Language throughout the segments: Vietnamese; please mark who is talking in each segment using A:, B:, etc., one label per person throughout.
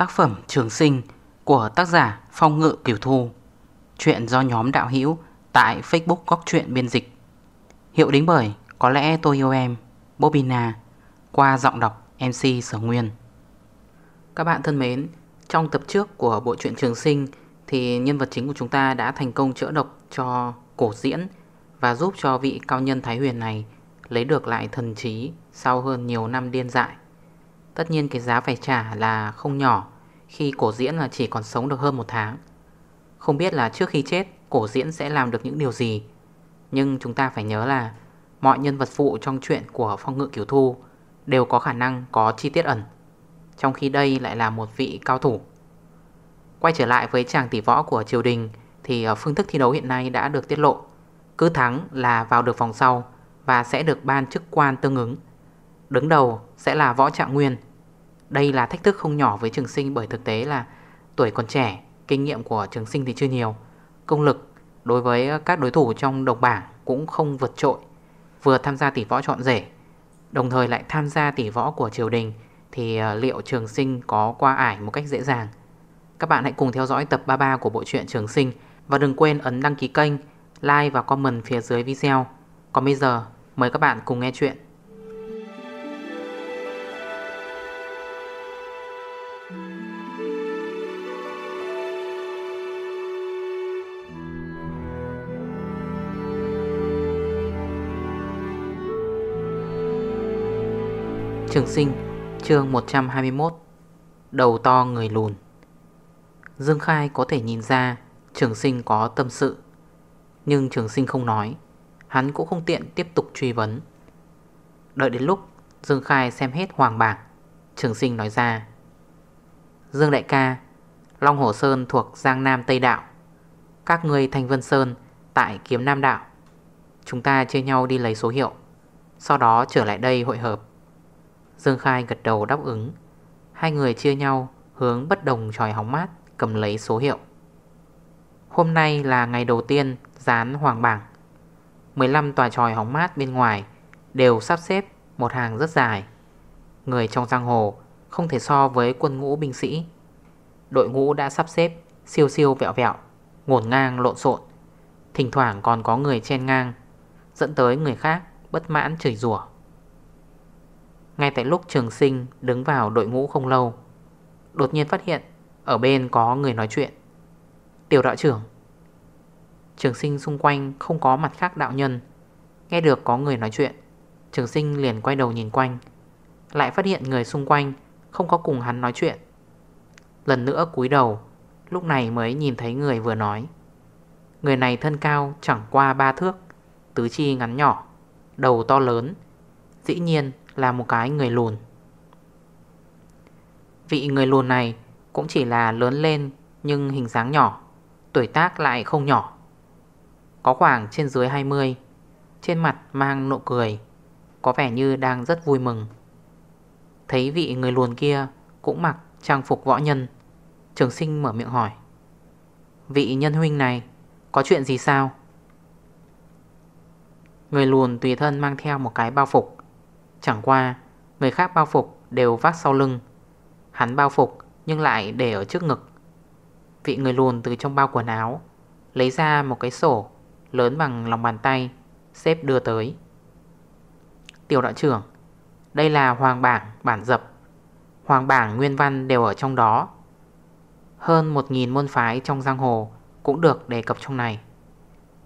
A: Tác phẩm Trường Sinh của tác giả Phong Ngự Kiều Thu Chuyện do nhóm đạo hữu tại Facebook Góc Chuyện Biên Dịch Hiệu đính bởi Có lẽ tôi yêu em Bobina Qua giọng đọc MC Sở Nguyên Các bạn thân mến Trong tập trước của bộ truyện Trường Sinh Thì nhân vật chính của chúng ta đã thành công chữa độc cho cổ diễn Và giúp cho vị cao nhân Thái Huyền này lấy được lại thần trí sau hơn nhiều năm điên dại Tất nhiên cái giá phải trả là không nhỏ Khi cổ diễn là chỉ còn sống được hơn một tháng Không biết là trước khi chết Cổ diễn sẽ làm được những điều gì Nhưng chúng ta phải nhớ là Mọi nhân vật phụ trong chuyện của phong ngự kiểu thu Đều có khả năng có chi tiết ẩn Trong khi đây lại là một vị cao thủ Quay trở lại với chàng tỷ võ của triều đình Thì ờ, phương thức thi đấu hiện nay đã được tiết lộ Cứ thắng là vào được vòng sau Và sẽ được ban chức quan tương ứng Đứng đầu sẽ là Võ Trạng Nguyên Đây là thách thức không nhỏ với trường sinh bởi thực tế là tuổi còn trẻ, kinh nghiệm của trường sinh thì chưa nhiều Công lực đối với các đối thủ trong độc bảng cũng không vượt trội Vừa tham gia tỷ võ chọn rể Đồng thời lại tham gia tỷ võ của triều đình Thì ờ, liệu trường sinh có qua ải một cách dễ dàng Các bạn hãy cùng theo dõi tập 33 của bộ truyện Trường Sinh Và đừng quên ấn đăng ký kênh, like và comment phía dưới video Còn bây giờ mời các bạn cùng nghe chuyện Trường sinh chương 121 Đầu to người lùn Dương Khai có thể nhìn ra Trường sinh có tâm sự Nhưng trường sinh không nói Hắn cũng không tiện tiếp tục truy vấn Đợi đến lúc Dương Khai xem hết hoàng bảng Trường sinh nói ra Dương Đại ca Long Hồ Sơn thuộc Giang Nam Tây Đạo Các người Thành Vân Sơn Tại Kiếm Nam Đạo Chúng ta chia nhau đi lấy số hiệu Sau đó trở lại đây hội hợp Dương Khai gật đầu đáp ứng Hai người chia nhau hướng bất đồng tròi hóng mát cầm lấy số hiệu Hôm nay là ngày đầu tiên dán hoàng bảng 15 tòa tròi hóng mát bên ngoài đều sắp xếp một hàng rất dài Người trong giang hồ không thể so với quân ngũ binh sĩ Đội ngũ đã sắp xếp Siêu siêu vẹo vẹo Ngổn ngang lộn xộn Thỉnh thoảng còn có người chen ngang Dẫn tới người khác bất mãn chửi rủa Ngay tại lúc trường sinh đứng vào đội ngũ không lâu Đột nhiên phát hiện Ở bên có người nói chuyện Tiểu đạo trưởng Trường sinh xung quanh không có mặt khác đạo nhân Nghe được có người nói chuyện Trường sinh liền quay đầu nhìn quanh Lại phát hiện người xung quanh không có cùng hắn nói chuyện Lần nữa cúi đầu Lúc này mới nhìn thấy người vừa nói Người này thân cao chẳng qua ba thước Tứ chi ngắn nhỏ Đầu to lớn Dĩ nhiên là một cái người lùn Vị người lùn này cũng chỉ là lớn lên nhưng hình dáng nhỏ Tuổi tác lại không nhỏ Có khoảng trên dưới 20 Trên mặt mang nụ cười Có vẻ như đang rất vui mừng Thấy vị người luồn kia Cũng mặc trang phục võ nhân Trường sinh mở miệng hỏi Vị nhân huynh này Có chuyện gì sao Người luồn tùy thân mang theo một cái bao phục Chẳng qua Người khác bao phục đều vác sau lưng Hắn bao phục nhưng lại để ở trước ngực Vị người luồn từ trong bao quần áo Lấy ra một cái sổ Lớn bằng lòng bàn tay Xếp đưa tới Tiểu đạo trưởng đây là hoàng bảng, bản dập Hoàng bảng nguyên văn đều ở trong đó Hơn 1.000 môn phái trong giang hồ Cũng được đề cập trong này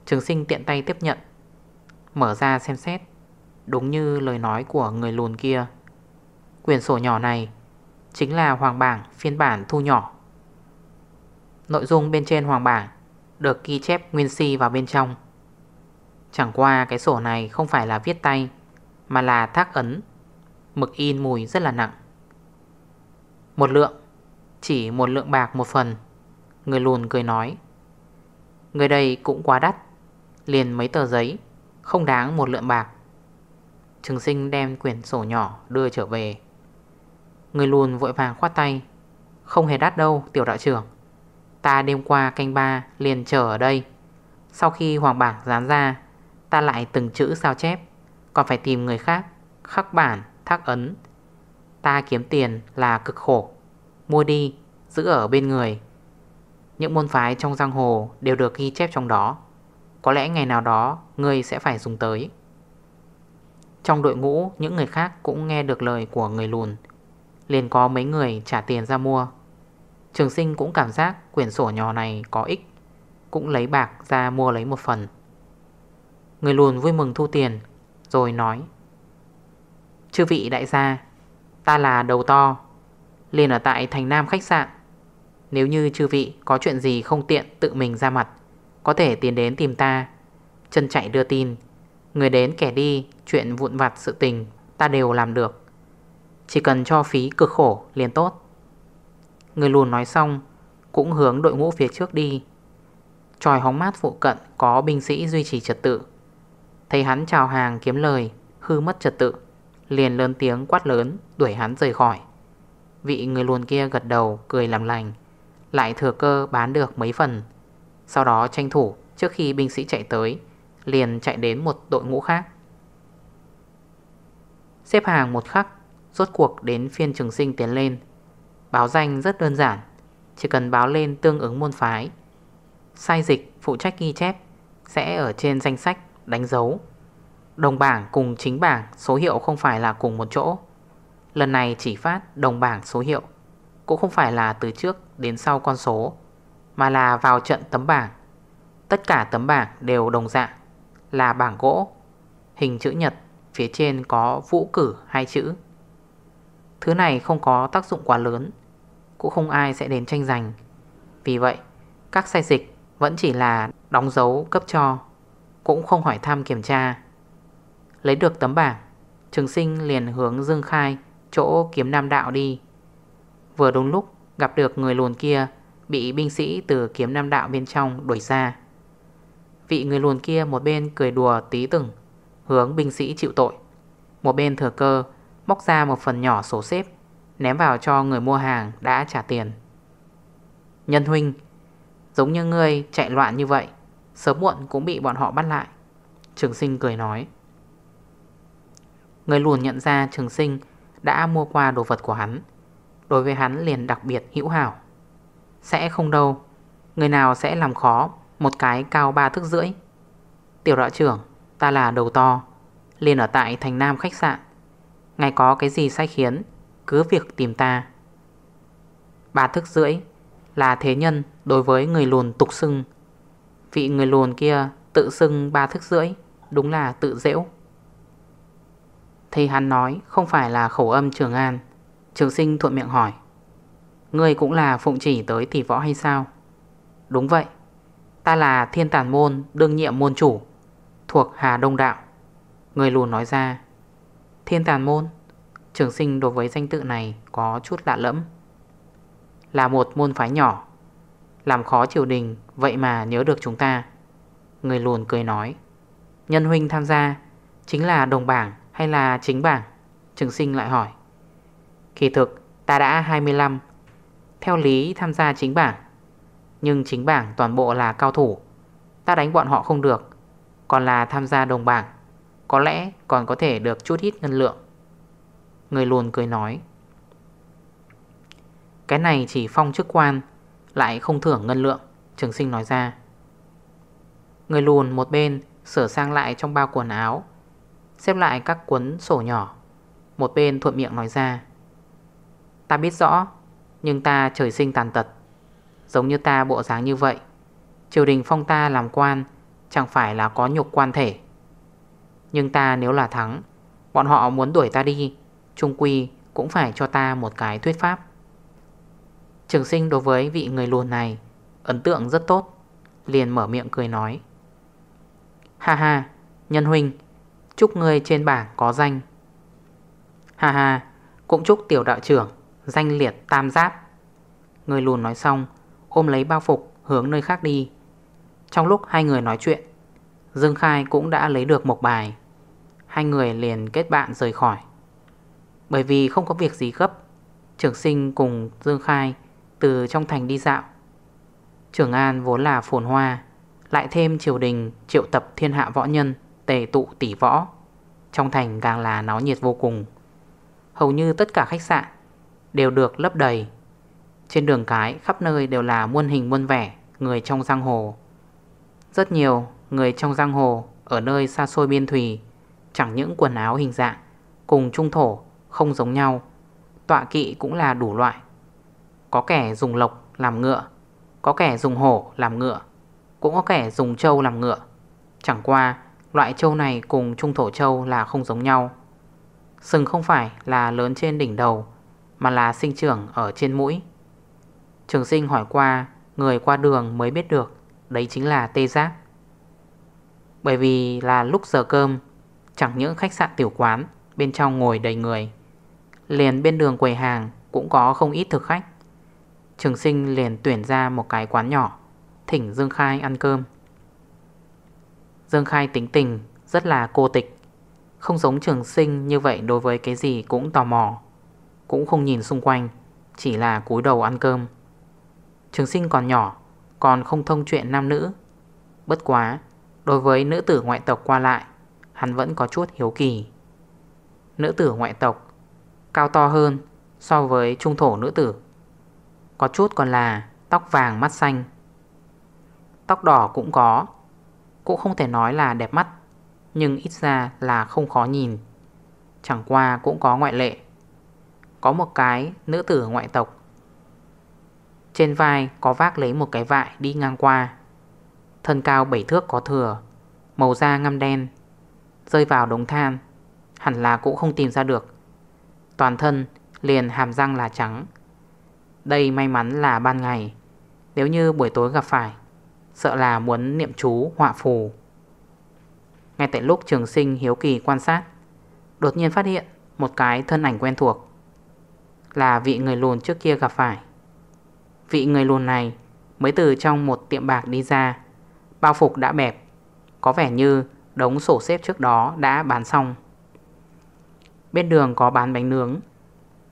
A: Trường sinh tiện tay tiếp nhận Mở ra xem xét Đúng như lời nói của người lùn kia Quyển sổ nhỏ này Chính là hoàng bảng phiên bản thu nhỏ Nội dung bên trên hoàng bảng Được ghi chép nguyên si vào bên trong Chẳng qua cái sổ này không phải là viết tay Mà là thác ấn mực in mùi rất là nặng. Một lượng, chỉ một lượng bạc một phần. Người lùn cười nói. Người đây cũng quá đắt, liền mấy tờ giấy, không đáng một lượng bạc. Trường sinh đem quyển sổ nhỏ đưa trở về. Người lùn vội vàng khoát tay. Không hề đắt đâu, tiểu đạo trưởng. Ta đêm qua canh ba liền chờ ở đây. Sau khi hoàng bảng dán ra, ta lại từng chữ sao chép, còn phải tìm người khác, khắc bản thác ấn Ta kiếm tiền là cực khổ Mua đi, giữ ở bên người Những môn phái trong giang hồ đều được ghi chép trong đó Có lẽ ngày nào đó ngươi sẽ phải dùng tới Trong đội ngũ những người khác cũng nghe được lời của người lùn Liền có mấy người trả tiền ra mua Trường sinh cũng cảm giác quyển sổ nhỏ này có ích Cũng lấy bạc ra mua lấy một phần Người lùn vui mừng thu tiền Rồi nói Chư vị đại gia Ta là đầu to Liên ở tại thành nam khách sạn Nếu như chư vị có chuyện gì không tiện tự mình ra mặt Có thể tiến đến tìm ta Chân chạy đưa tin Người đến kẻ đi Chuyện vụn vặt sự tình Ta đều làm được Chỉ cần cho phí cực khổ liền tốt Người lùn nói xong Cũng hướng đội ngũ phía trước đi Tròi hóng mát phụ cận Có binh sĩ duy trì trật tự Thấy hắn chào hàng kiếm lời Hư mất trật tự Liền lớn tiếng quát lớn Đuổi hắn rời khỏi Vị người luôn kia gật đầu cười làm lành Lại thừa cơ bán được mấy phần Sau đó tranh thủ Trước khi binh sĩ chạy tới Liền chạy đến một đội ngũ khác Xếp hàng một khắc Rốt cuộc đến phiên trường sinh tiến lên Báo danh rất đơn giản Chỉ cần báo lên tương ứng môn phái Sai dịch phụ trách ghi chép Sẽ ở trên danh sách đánh dấu Đồng bảng cùng chính bảng số hiệu không phải là cùng một chỗ Lần này chỉ phát đồng bảng số hiệu Cũng không phải là từ trước đến sau con số Mà là vào trận tấm bảng Tất cả tấm bảng đều đồng dạng Là bảng gỗ Hình chữ nhật Phía trên có vũ cử hai chữ Thứ này không có tác dụng quá lớn Cũng không ai sẽ đến tranh giành Vì vậy các sai dịch vẫn chỉ là đóng dấu cấp cho Cũng không hỏi thăm kiểm tra Lấy được tấm bảng Trường sinh liền hướng Dương Khai Chỗ kiếm nam đạo đi Vừa đúng lúc gặp được người lùn kia Bị binh sĩ từ kiếm nam đạo bên trong đuổi ra Vị người lùn kia một bên cười đùa tí từng Hướng binh sĩ chịu tội Một bên thừa cơ Móc ra một phần nhỏ sổ xếp Ném vào cho người mua hàng đã trả tiền Nhân huynh Giống như ngươi chạy loạn như vậy Sớm muộn cũng bị bọn họ bắt lại Trường sinh cười nói Người lùn nhận ra trường sinh đã mua qua đồ vật của hắn Đối với hắn liền đặc biệt hữu hảo Sẽ không đâu Người nào sẽ làm khó Một cái cao ba thước rưỡi Tiểu đạo trưởng Ta là đầu to Liền ở tại thành nam khách sạn Ngày có cái gì sai khiến Cứ việc tìm ta Ba thước rưỡi Là thế nhân đối với người lùn tục xưng Vị người lùn kia tự xưng ba thước rưỡi Đúng là tự dễu thì hắn nói không phải là khẩu âm Trường An Trường sinh thuận miệng hỏi Ngươi cũng là phụng chỉ tới tỷ võ hay sao? Đúng vậy Ta là thiên tàn môn đương nhiệm môn chủ Thuộc Hà Đông Đạo Người lùn nói ra Thiên tàn môn Trường sinh đối với danh tự này có chút lạ lẫm Là một môn phái nhỏ Làm khó triều đình Vậy mà nhớ được chúng ta Người lùn cười nói Nhân huynh tham gia Chính là đồng bảng hay là chính bảng Trường sinh lại hỏi Kỳ thực ta đã 25 Theo lý tham gia chính bảng Nhưng chính bảng toàn bộ là cao thủ Ta đánh bọn họ không được Còn là tham gia đồng bảng Có lẽ còn có thể được chút ít ngân lượng Người lùn cười nói Cái này chỉ phong chức quan Lại không thưởng ngân lượng Trường sinh nói ra Người lùn một bên Sửa sang lại trong bao quần áo Xếp lại các cuốn sổ nhỏ Một bên thuận miệng nói ra Ta biết rõ Nhưng ta trời sinh tàn tật Giống như ta bộ dáng như vậy Triều đình phong ta làm quan Chẳng phải là có nhục quan thể Nhưng ta nếu là thắng Bọn họ muốn đuổi ta đi Trung quy cũng phải cho ta một cái thuyết pháp Trường sinh đối với vị người lùn này Ấn tượng rất tốt Liền mở miệng cười nói Ha ha Nhân huynh Chúc người trên bảng có danh Hà hà Cũng chúc tiểu đạo trưởng Danh liệt tam giáp Người lùn nói xong Ôm lấy bao phục hướng nơi khác đi Trong lúc hai người nói chuyện Dương Khai cũng đã lấy được một bài Hai người liền kết bạn rời khỏi Bởi vì không có việc gì gấp Trường sinh cùng Dương Khai Từ trong thành đi dạo Trường An vốn là phồn hoa Lại thêm triều đình triệu tập thiên hạ võ nhân Tề tụ tỷ võ trong thành càng là náo nhiệt vô cùng Hầu như tất cả khách sạn Đều được lấp đầy Trên đường cái khắp nơi đều là muôn hình muôn vẻ Người trong giang hồ Rất nhiều người trong giang hồ Ở nơi xa xôi biên thùy Chẳng những quần áo hình dạng Cùng trung thổ không giống nhau Tọa kỵ cũng là đủ loại Có kẻ dùng lộc làm ngựa Có kẻ dùng hổ làm ngựa Cũng có kẻ dùng trâu làm ngựa Chẳng qua Loại châu này cùng trung thổ châu là không giống nhau Sừng không phải là lớn trên đỉnh đầu Mà là sinh trưởng ở trên mũi Trường sinh hỏi qua Người qua đường mới biết được Đấy chính là tê giác Bởi vì là lúc giờ cơm Chẳng những khách sạn tiểu quán Bên trong ngồi đầy người Liền bên đường quầy hàng Cũng có không ít thực khách Trường sinh liền tuyển ra một cái quán nhỏ Thỉnh Dương Khai ăn cơm Dương Khai tính tình rất là cô tịch Không giống trường sinh như vậy đối với cái gì cũng tò mò Cũng không nhìn xung quanh Chỉ là cúi đầu ăn cơm Trường sinh còn nhỏ Còn không thông chuyện nam nữ Bất quá Đối với nữ tử ngoại tộc qua lại Hắn vẫn có chút hiếu kỳ Nữ tử ngoại tộc Cao to hơn so với trung thổ nữ tử Có chút còn là tóc vàng mắt xanh Tóc đỏ cũng có cũng không thể nói là đẹp mắt Nhưng ít ra là không khó nhìn Chẳng qua cũng có ngoại lệ Có một cái nữ tử ngoại tộc Trên vai có vác lấy một cái vại đi ngang qua Thân cao bảy thước có thừa Màu da ngăm đen Rơi vào đống than Hẳn là cũng không tìm ra được Toàn thân liền hàm răng là trắng Đây may mắn là ban ngày Nếu như buổi tối gặp phải Sợ là muốn niệm chú họa phù Ngay tại lúc trường sinh hiếu kỳ quan sát Đột nhiên phát hiện một cái thân ảnh quen thuộc Là vị người lùn trước kia gặp phải Vị người lùn này mới từ trong một tiệm bạc đi ra Bao phục đã bẹp Có vẻ như đống sổ xếp trước đó đã bán xong Bên đường có bán bánh nướng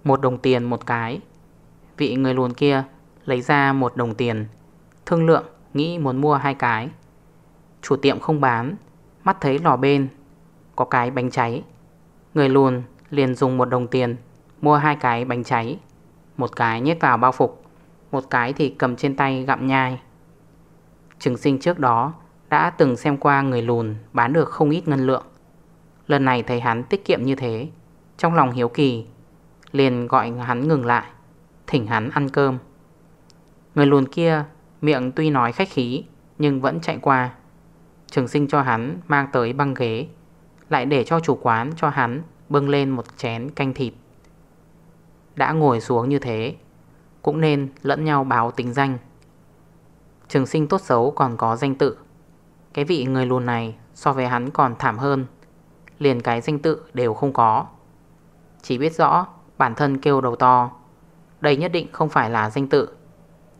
A: Một đồng tiền một cái Vị người lùn kia lấy ra một đồng tiền Thương lượng Nghĩ muốn mua hai cái Chủ tiệm không bán Mắt thấy lò bên Có cái bánh cháy Người lùn liền dùng một đồng tiền Mua hai cái bánh cháy Một cái nhét vào bao phục Một cái thì cầm trên tay gặm nhai Trường sinh trước đó Đã từng xem qua người lùn Bán được không ít ngân lượng Lần này thấy hắn tiết kiệm như thế Trong lòng hiếu kỳ Liền gọi hắn ngừng lại Thỉnh hắn ăn cơm Người lùn kia Miệng tuy nói khách khí Nhưng vẫn chạy qua Trường sinh cho hắn mang tới băng ghế Lại để cho chủ quán cho hắn Bưng lên một chén canh thịt Đã ngồi xuống như thế Cũng nên lẫn nhau báo tính danh Trường sinh tốt xấu còn có danh tự Cái vị người lùn này So với hắn còn thảm hơn Liền cái danh tự đều không có Chỉ biết rõ bản thân kêu đầu to Đây nhất định không phải là danh tự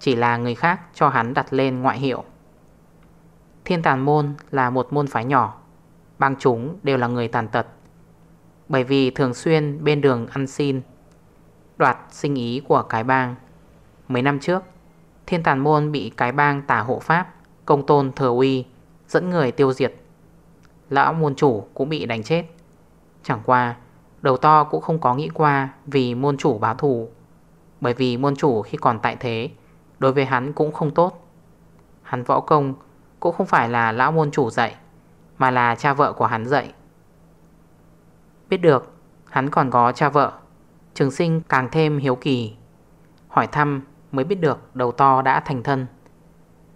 A: chỉ là người khác cho hắn đặt lên ngoại hiệu Thiên tàn môn là một môn phái nhỏ Bang chúng đều là người tàn tật Bởi vì thường xuyên bên đường ăn xin Đoạt sinh ý của cái bang Mấy năm trước Thiên tàn môn bị cái bang tả hộ pháp Công tôn thờ uy Dẫn người tiêu diệt Lão môn chủ cũng bị đánh chết Chẳng qua Đầu to cũng không có nghĩ qua Vì môn chủ báo thù Bởi vì môn chủ khi còn tại thế Đối với hắn cũng không tốt Hắn võ công cũng không phải là lão môn chủ dạy Mà là cha vợ của hắn dạy Biết được hắn còn có cha vợ Trường sinh càng thêm hiếu kỳ Hỏi thăm mới biết được đầu to đã thành thân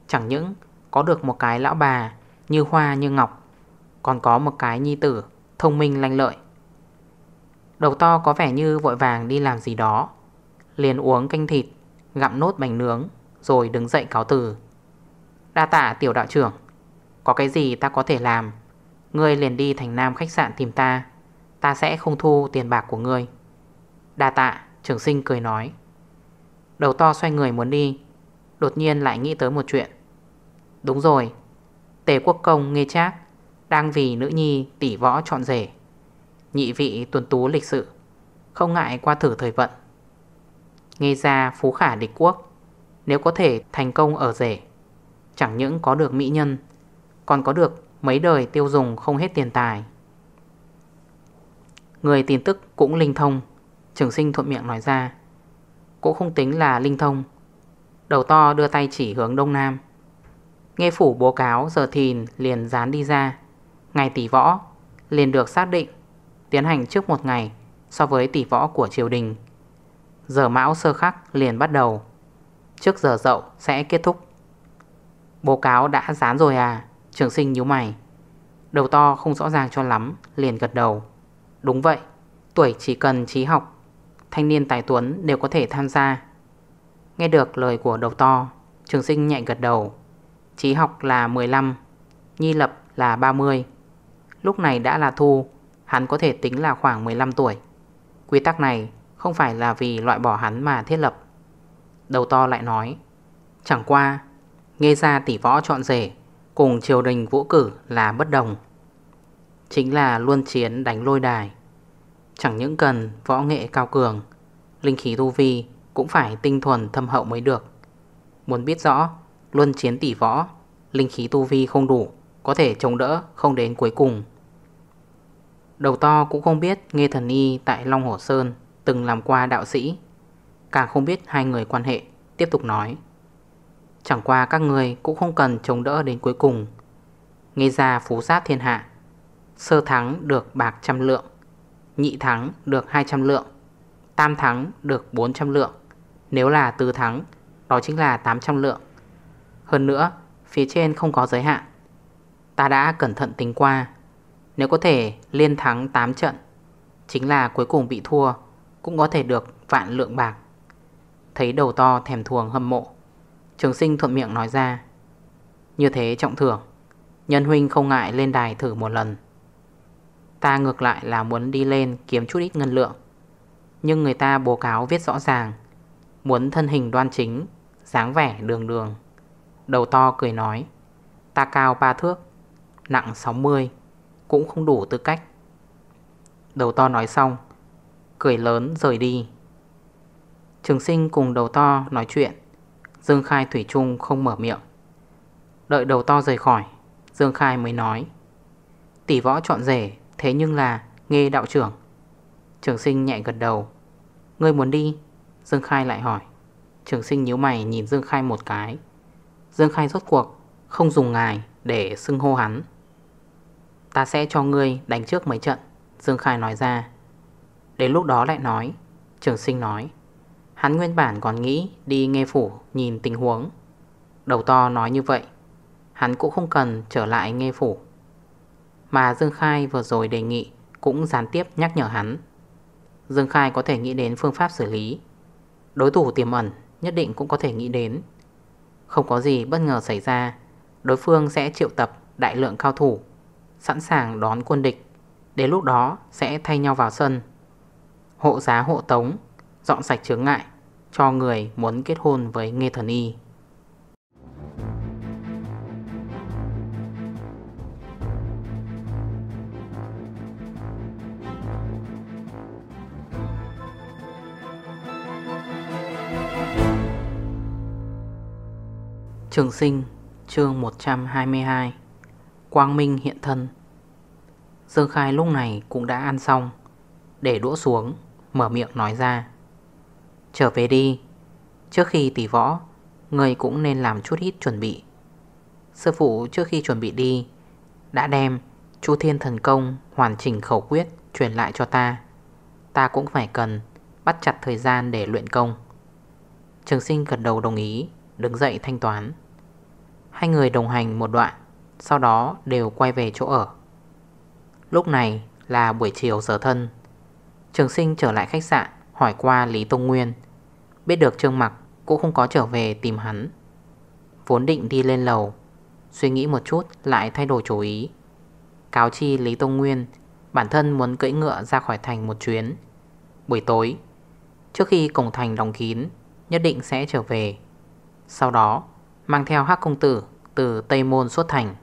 A: Chẳng những có được một cái lão bà như hoa như ngọc Còn có một cái nhi tử thông minh lanh lợi Đầu to có vẻ như vội vàng đi làm gì đó Liền uống canh thịt gặm nốt bánh nướng Rồi đứng dậy cáo từ Đa tạ tiểu đạo trưởng Có cái gì ta có thể làm Ngươi liền đi thành nam khách sạn tìm ta Ta sẽ không thu tiền bạc của ngươi Đa tạ trưởng sinh cười nói Đầu to xoay người muốn đi Đột nhiên lại nghĩ tới một chuyện Đúng rồi Tề quốc công nghe chác Đang vì nữ nhi tỷ võ trọn rể Nhị vị tuần tú lịch sự Không ngại qua thử thời vận Nghe ra phú khả địch quốc Nếu có thể thành công ở rể Chẳng những có được mỹ nhân Còn có được mấy đời tiêu dùng không hết tiền tài Người tin tức cũng linh thông Trường sinh thuận miệng nói ra Cũng không tính là linh thông Đầu to đưa tay chỉ hướng đông nam Nghe phủ bố cáo giờ thìn liền dán đi ra Ngày tỷ võ liền được xác định Tiến hành trước một ngày so với tỷ võ của triều đình Giờ mão sơ khắc liền bắt đầu Trước giờ dậu sẽ kết thúc Bố cáo đã dán rồi à Trường sinh nhíu mày Đầu to không rõ ràng cho lắm Liền gật đầu Đúng vậy Tuổi chỉ cần trí học Thanh niên tài tuấn đều có thể tham gia Nghe được lời của đầu to Trường sinh nhạy gật đầu Trí học là 15 Nhi lập là 30 Lúc này đã là thu Hắn có thể tính là khoảng 15 tuổi Quy tắc này không phải là vì loại bỏ hắn mà thiết lập Đầu to lại nói Chẳng qua Nghe ra tỷ võ chọn rể Cùng triều đình vũ cử là bất đồng Chính là luôn chiến đánh lôi đài Chẳng những cần võ nghệ cao cường Linh khí tu vi Cũng phải tinh thuần thâm hậu mới được Muốn biết rõ Luân chiến tỷ võ Linh khí tu vi không đủ Có thể chống đỡ không đến cuối cùng Đầu to cũng không biết Nghe thần y tại Long Hồ Sơn từng làm qua đạo sĩ Càng không biết hai người quan hệ Tiếp tục nói Chẳng qua các người cũng không cần chống đỡ đến cuối cùng Nghe ra phú giáp thiên hạ Sơ thắng được bạc trăm lượng Nhị thắng được 200 lượng Tam thắng được 400 lượng Nếu là tứ thắng Đó chính là 800 lượng Hơn nữa phía trên không có giới hạn Ta đã cẩn thận tính qua Nếu có thể liên thắng 8 trận Chính là cuối cùng bị thua cũng có thể được vạn lượng bạc Thấy đầu to thèm thuồng hâm mộ Trường sinh thuận miệng nói ra Như thế trọng thưởng Nhân huynh không ngại lên đài thử một lần Ta ngược lại là muốn đi lên kiếm chút ít ngân lượng Nhưng người ta bố cáo viết rõ ràng Muốn thân hình đoan chính dáng vẻ đường đường Đầu to cười nói Ta cao ba thước Nặng 60 Cũng không đủ tư cách Đầu to nói xong Cười lớn rời đi Trường sinh cùng đầu to nói chuyện Dương Khai Thủy Trung không mở miệng Đợi đầu to rời khỏi Dương Khai mới nói Tỷ võ chọn rể Thế nhưng là nghe đạo trưởng Trường sinh nhẹ gật đầu Ngươi muốn đi Dương Khai lại hỏi Trường sinh nhíu mày nhìn Dương Khai một cái Dương Khai rốt cuộc Không dùng ngài để xưng hô hắn Ta sẽ cho ngươi đánh trước mấy trận Dương Khai nói ra Đến lúc đó lại nói Trường sinh nói Hắn nguyên bản còn nghĩ đi nghe phủ nhìn tình huống Đầu to nói như vậy Hắn cũng không cần trở lại nghe phủ Mà Dương Khai vừa rồi đề nghị Cũng gián tiếp nhắc nhở hắn Dương Khai có thể nghĩ đến phương pháp xử lý Đối thủ tiềm ẩn Nhất định cũng có thể nghĩ đến Không có gì bất ngờ xảy ra Đối phương sẽ triệu tập đại lượng cao thủ Sẵn sàng đón quân địch Đến lúc đó sẽ thay nhau vào sân Hộ giá hộ tống Dọn sạch chướng ngại Cho người muốn kết hôn với Nghê Thần Y Trường sinh chương 122 Quang Minh hiện thân Dương Khai lúc này cũng đã ăn xong Để đũa xuống mở miệng nói ra Trở về đi Trước khi tỷ võ Người cũng nên làm chút ít chuẩn bị Sư phụ trước khi chuẩn bị đi Đã đem Chu thiên thần công hoàn chỉnh khẩu quyết Truyền lại cho ta Ta cũng phải cần bắt chặt thời gian để luyện công Trường sinh gật đầu đồng ý Đứng dậy thanh toán Hai người đồng hành một đoạn Sau đó đều quay về chỗ ở Lúc này là buổi chiều giờ thân Trường sinh trở lại khách sạn Hỏi qua Lý Tông Nguyên Biết được Trương Mặc cũng không có trở về tìm hắn Vốn định đi lên lầu Suy nghĩ một chút lại thay đổi chú ý Cáo chi Lý Tông Nguyên Bản thân muốn cưỡi ngựa ra khỏi thành một chuyến Buổi tối Trước khi cổng thành đóng kín Nhất định sẽ trở về Sau đó Mang theo hắc công tử Từ Tây Môn xuất thành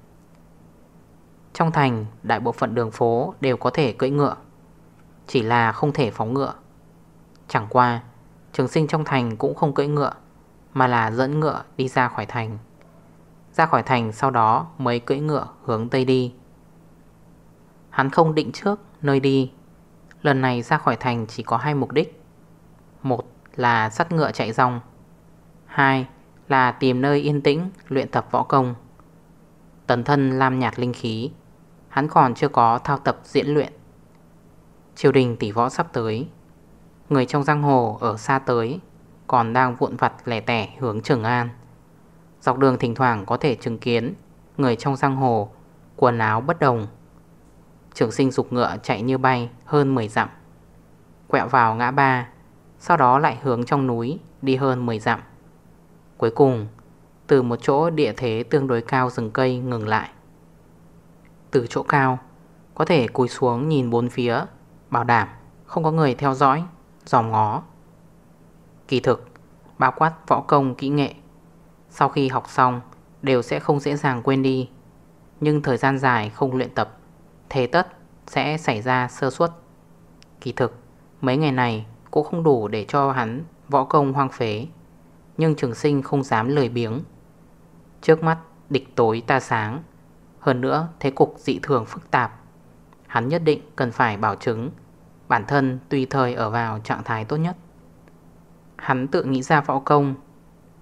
A: Trong thành Đại bộ phận đường phố đều có thể cưỡi ngựa chỉ là không thể phóng ngựa Chẳng qua Trường sinh trong thành cũng không cưỡi ngựa Mà là dẫn ngựa đi ra khỏi thành Ra khỏi thành sau đó mới cưỡi ngựa hướng tây đi Hắn không định trước nơi đi Lần này ra khỏi thành chỉ có hai mục đích Một là sắt ngựa chạy rong Hai là tìm nơi yên tĩnh luyện tập võ công Tần thân lam nhạt linh khí Hắn còn chưa có thao tập diễn luyện Triều đình tỷ võ sắp tới Người trong giang hồ ở xa tới Còn đang vụn vặt lẻ tẻ hướng Trường An Dọc đường thỉnh thoảng có thể chứng kiến Người trong giang hồ Quần áo bất đồng Trường sinh dục ngựa chạy như bay Hơn 10 dặm Quẹo vào ngã ba Sau đó lại hướng trong núi Đi hơn 10 dặm Cuối cùng Từ một chỗ địa thế tương đối cao rừng cây ngừng lại Từ chỗ cao Có thể cúi xuống nhìn bốn phía Bảo đảm không có người theo dõi Dòm ngó Kỳ thực Bao quát võ công kỹ nghệ Sau khi học xong Đều sẽ không dễ dàng quên đi Nhưng thời gian dài không luyện tập Thế tất sẽ xảy ra sơ suất Kỳ thực Mấy ngày này cũng không đủ để cho hắn Võ công hoang phế Nhưng trường sinh không dám lười biếng Trước mắt địch tối ta sáng Hơn nữa thế cục dị thường phức tạp Hắn nhất định cần phải bảo chứng Bản thân tùy thời ở vào trạng thái tốt nhất Hắn tự nghĩ ra võ công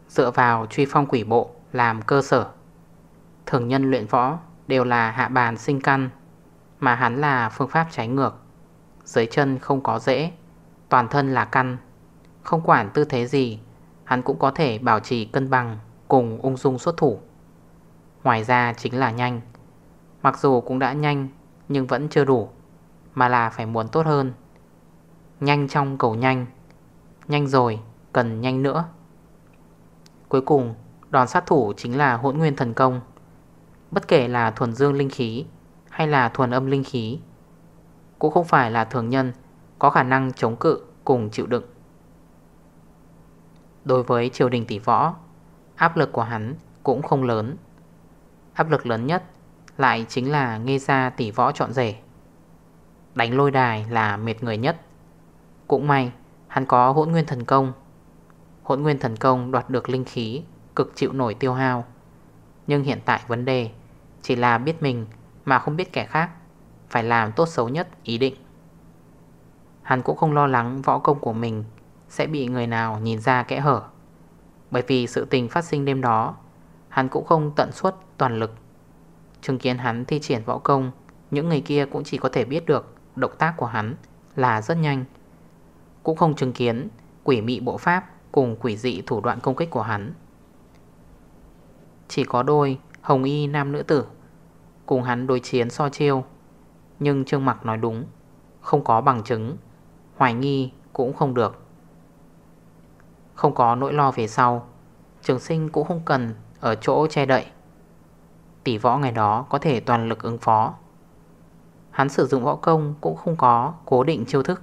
A: Dựa vào truy phong quỷ bộ làm cơ sở Thường nhân luyện võ đều là hạ bàn sinh căn Mà hắn là phương pháp trái ngược Dưới chân không có dễ Toàn thân là căn Không quản tư thế gì Hắn cũng có thể bảo trì cân bằng Cùng ung dung xuất thủ Ngoài ra chính là nhanh Mặc dù cũng đã nhanh Nhưng vẫn chưa đủ Mà là phải muốn tốt hơn Nhanh trong cầu nhanh Nhanh rồi, cần nhanh nữa Cuối cùng, đòn sát thủ chính là hỗn nguyên thần công Bất kể là thuần dương linh khí Hay là thuần âm linh khí Cũng không phải là thường nhân Có khả năng chống cự cùng chịu đựng Đối với triều đình tỷ võ Áp lực của hắn cũng không lớn Áp lực lớn nhất Lại chính là nghe ra tỷ võ trọn rể Đánh lôi đài là mệt người nhất cũng may hắn có hỗn nguyên thần công Hỗn nguyên thần công đoạt được linh khí Cực chịu nổi tiêu hao Nhưng hiện tại vấn đề Chỉ là biết mình mà không biết kẻ khác Phải làm tốt xấu nhất ý định Hắn cũng không lo lắng võ công của mình Sẽ bị người nào nhìn ra kẽ hở Bởi vì sự tình phát sinh đêm đó Hắn cũng không tận suất toàn lực Chứng kiến hắn thi triển võ công Những người kia cũng chỉ có thể biết được Động tác của hắn là rất nhanh cũng không chứng kiến quỷ mị bộ pháp cùng quỷ dị thủ đoạn công kích của hắn Chỉ có đôi hồng y nam nữ tử Cùng hắn đối chiến so chiêu Nhưng Trương Mặc nói đúng Không có bằng chứng Hoài nghi cũng không được Không có nỗi lo về sau Trường sinh cũng không cần Ở chỗ che đậy Tỷ võ ngày đó có thể toàn lực ứng phó Hắn sử dụng võ công cũng không có cố định chiêu thức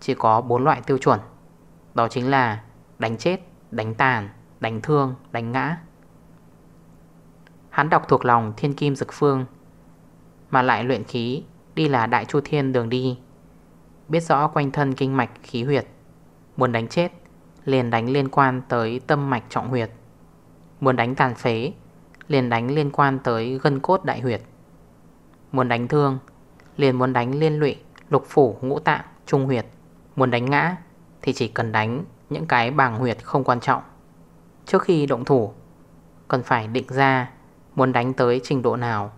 A: chỉ có 4 loại tiêu chuẩn. Đó chính là đánh chết, đánh tàn, đánh thương, đánh ngã. Hắn đọc thuộc lòng thiên kim dực phương, mà lại luyện khí, đi là đại chu thiên đường đi. Biết rõ quanh thân kinh mạch khí huyệt, muốn đánh chết, liền đánh liên quan tới tâm mạch trọng huyệt. Muốn đánh tàn phế, liền đánh liên quan tới gân cốt đại huyệt. Muốn đánh thương, liền muốn đánh liên lụy lục phủ ngũ tạng trung huyệt. Muốn đánh ngã thì chỉ cần đánh những cái bàng huyệt không quan trọng. Trước khi động thủ, cần phải định ra muốn đánh tới trình độ nào.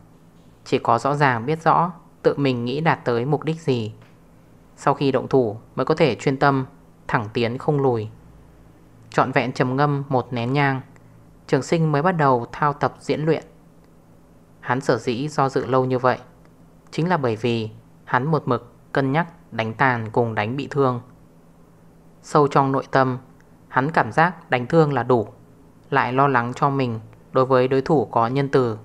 A: Chỉ có rõ ràng biết rõ tự mình nghĩ đạt tới mục đích gì. Sau khi động thủ mới có thể chuyên tâm, thẳng tiến không lùi. Chọn vẹn trầm ngâm một nén nhang, trường sinh mới bắt đầu thao tập diễn luyện. Hắn sở dĩ do dự lâu như vậy, chính là bởi vì hắn một mực cân nhắc đánh tàn cùng đánh bị thương. Sâu trong nội tâm, hắn cảm giác đánh thương là đủ, lại lo lắng cho mình đối với đối thủ có nhân từ.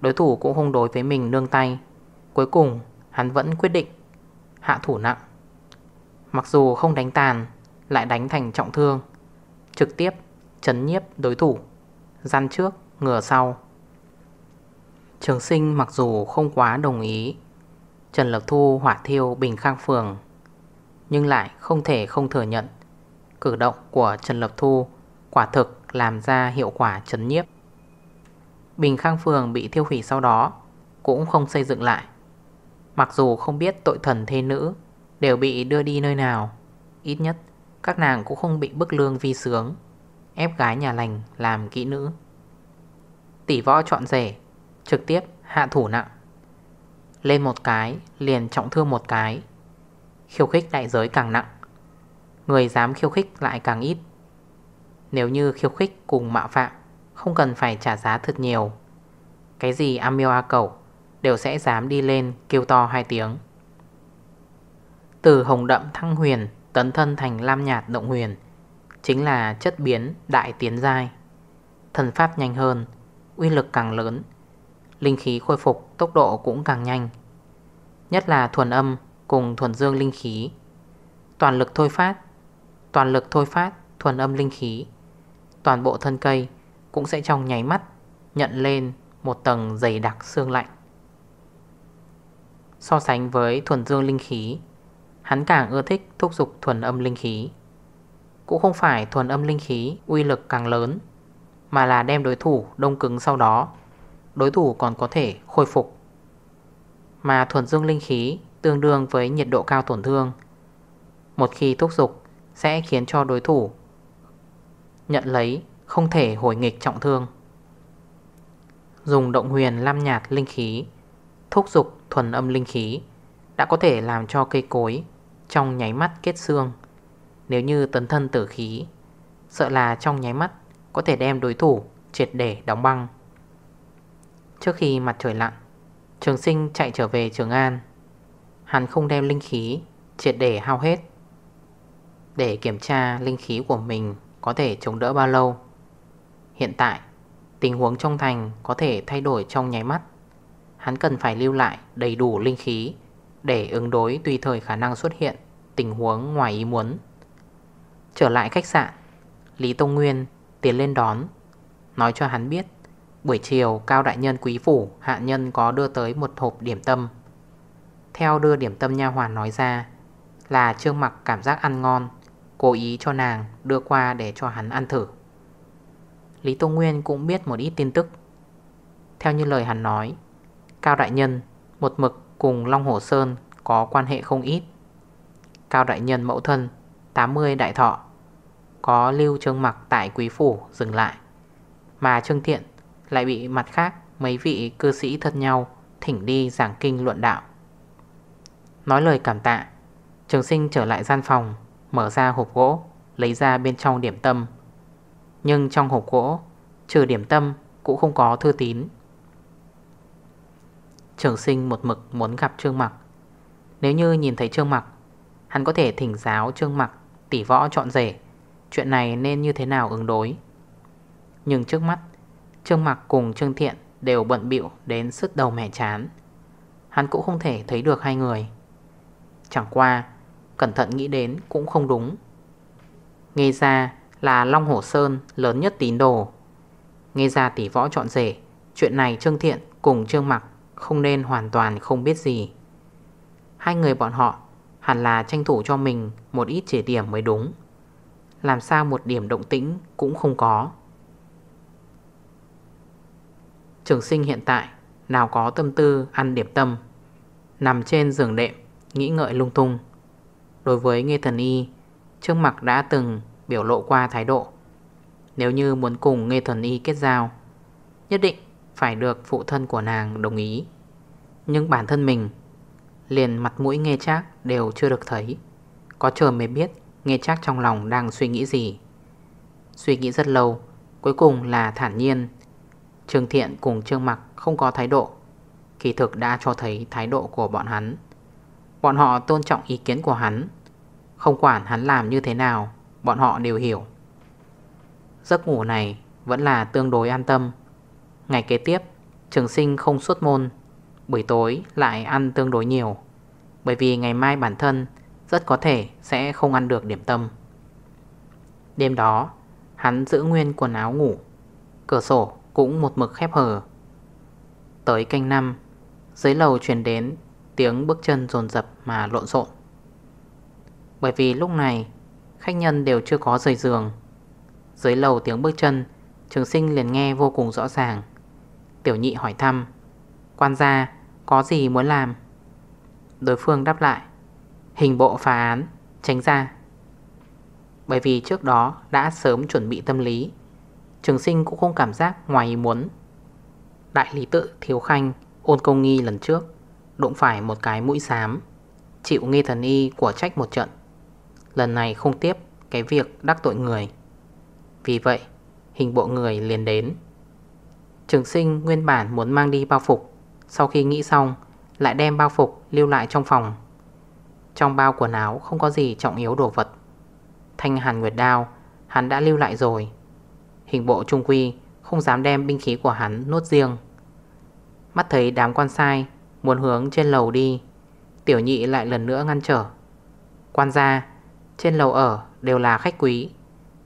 A: Đối thủ cũng không đối với mình nương tay. Cuối cùng, hắn vẫn quyết định hạ thủ nặng. Mặc dù không đánh tàn, lại đánh thành trọng thương, trực tiếp chấn nhiếp đối thủ, gian trước, ngừa sau. Trường sinh mặc dù không quá đồng ý Trần Lập Thu hỏa thiêu Bình Khang Phường Nhưng lại không thể không thừa nhận Cử động của Trần Lập Thu Quả thực làm ra hiệu quả chấn nhiếp Bình Khang Phường bị thiêu hủy sau đó Cũng không xây dựng lại Mặc dù không biết tội thần thê nữ Đều bị đưa đi nơi nào Ít nhất các nàng cũng không bị bức lương vi sướng Ép gái nhà lành làm kỹ nữ Tỷ võ chọn rể Trực tiếp hạ thủ nặng lên một cái liền trọng thương một cái Khiêu khích đại giới càng nặng Người dám khiêu khích lại càng ít Nếu như khiêu khích cùng mạo phạm Không cần phải trả giá thật nhiều Cái gì amiêu a cẩu Đều sẽ dám đi lên kêu to hai tiếng Từ hồng đậm thăng huyền Tấn thân thành lam nhạt động huyền Chính là chất biến đại tiến dai Thần pháp nhanh hơn Uy lực càng lớn linh khí khôi phục tốc độ cũng càng nhanh. Nhất là thuần âm cùng thuần dương linh khí. Toàn lực thôi phát, toàn lực thôi phát thuần âm linh khí. Toàn bộ thân cây cũng sẽ trong nháy mắt nhận lên một tầng dày đặc xương lạnh. So sánh với thuần dương linh khí, hắn càng ưa thích thúc dục thuần âm linh khí. Cũng không phải thuần âm linh khí uy lực càng lớn, mà là đem đối thủ đông cứng sau đó đối thủ còn có thể khôi phục. Mà thuần dương linh khí tương đương với nhiệt độ cao tổn thương. Một khi thúc dục sẽ khiến cho đối thủ nhận lấy không thể hồi nghịch trọng thương. Dùng động huyền lam nhạt linh khí, thúc dục thuần âm linh khí đã có thể làm cho cây cối trong nháy mắt kết xương. Nếu như tấn thân tử khí, sợ là trong nháy mắt có thể đem đối thủ triệt để đóng băng. Trước khi mặt trời lặn Trường sinh chạy trở về Trường An Hắn không đem linh khí Triệt để hao hết Để kiểm tra linh khí của mình Có thể chống đỡ bao lâu Hiện tại Tình huống trong thành có thể thay đổi trong nháy mắt Hắn cần phải lưu lại đầy đủ linh khí Để ứng đối tùy thời khả năng xuất hiện Tình huống ngoài ý muốn Trở lại khách sạn Lý Tông Nguyên tiến lên đón Nói cho hắn biết Buổi chiều Cao Đại Nhân Quý Phủ Hạ Nhân có đưa tới một hộp điểm tâm Theo đưa điểm tâm nha hoàn nói ra Là Trương Mặc cảm giác ăn ngon Cố ý cho nàng đưa qua để cho hắn ăn thử Lý Tô Nguyên cũng biết một ít tin tức Theo như lời hắn nói Cao Đại Nhân một mực cùng Long Hồ Sơn có quan hệ không ít Cao Đại Nhân mẫu thân 80 đại thọ Có lưu Trương Mặc tại Quý Phủ dừng lại Mà Trương Thiện lại bị mặt khác mấy vị cư sĩ thân nhau thỉnh đi giảng kinh luận đạo. Nói lời cảm tạ, trường sinh trở lại gian phòng, mở ra hộp gỗ, lấy ra bên trong điểm tâm. Nhưng trong hộp gỗ, trừ điểm tâm cũng không có thư tín. Trường sinh một mực muốn gặp Trương Mặc. Nếu như nhìn thấy Trương Mặc, hắn có thể thỉnh giáo Trương Mặc tỉ võ trọn rể. Chuyện này nên như thế nào ứng đối? Nhưng trước mắt Trương Mặc cùng Trương Thiện đều bận bịu đến sức đầu mẻ chán Hắn cũng không thể thấy được hai người Chẳng qua Cẩn thận nghĩ đến cũng không đúng Nghe ra là Long Hổ Sơn lớn nhất tín đồ Nghe ra tỷ võ chọn rể Chuyện này Trương Thiện cùng Trương Mặc Không nên hoàn toàn không biết gì Hai người bọn họ Hẳn là tranh thủ cho mình Một ít chỉ điểm mới đúng Làm sao một điểm động tĩnh cũng không có Trường sinh hiện tại Nào có tâm tư ăn điểm tâm Nằm trên giường đệm Nghĩ ngợi lung tung Đối với nghe Thần Y Trương Mặc đã từng biểu lộ qua thái độ Nếu như muốn cùng nghe Thần Y kết giao Nhất định phải được phụ thân của nàng đồng ý Nhưng bản thân mình Liền mặt mũi nghe Trác đều chưa được thấy Có chờ mới biết nghe Trác trong lòng đang suy nghĩ gì Suy nghĩ rất lâu Cuối cùng là thản nhiên Trương Thiện cùng Trương Mặc không có thái độ Kỳ thực đã cho thấy thái độ của bọn hắn Bọn họ tôn trọng ý kiến của hắn Không quản hắn làm như thế nào Bọn họ đều hiểu Giấc ngủ này vẫn là tương đối an tâm Ngày kế tiếp Trường sinh không xuất môn Buổi tối lại ăn tương đối nhiều Bởi vì ngày mai bản thân Rất có thể sẽ không ăn được điểm tâm Đêm đó Hắn giữ nguyên quần áo ngủ Cửa sổ cũng một mực khép hở. Tới canh năm, dưới lầu truyền đến tiếng bước chân dồn dập mà lộn xộn. Bởi vì lúc này, khách nhân đều chưa có rời giường. Dưới lầu tiếng bước chân, trường sinh liền nghe vô cùng rõ ràng. Tiểu nhị hỏi thăm, quan gia có gì muốn làm? Đối phương đáp lại, hình bộ phá án, tránh ra. Bởi vì trước đó đã sớm chuẩn bị tâm lý Trường sinh cũng không cảm giác ngoài ý muốn Đại lý tự thiếu khanh Ôn công nghi lần trước Đụng phải một cái mũi xám Chịu nghi thần y của trách một trận Lần này không tiếp Cái việc đắc tội người Vì vậy hình bộ người liền đến Trường sinh nguyên bản muốn mang đi bao phục Sau khi nghĩ xong Lại đem bao phục lưu lại trong phòng Trong bao quần áo không có gì trọng yếu đồ vật Thanh hàn nguyệt đao Hắn đã lưu lại rồi Hình bộ trung quy Không dám đem binh khí của hắn nuốt riêng Mắt thấy đám quan sai Muốn hướng trên lầu đi Tiểu nhị lại lần nữa ngăn trở Quan gia Trên lầu ở đều là khách quý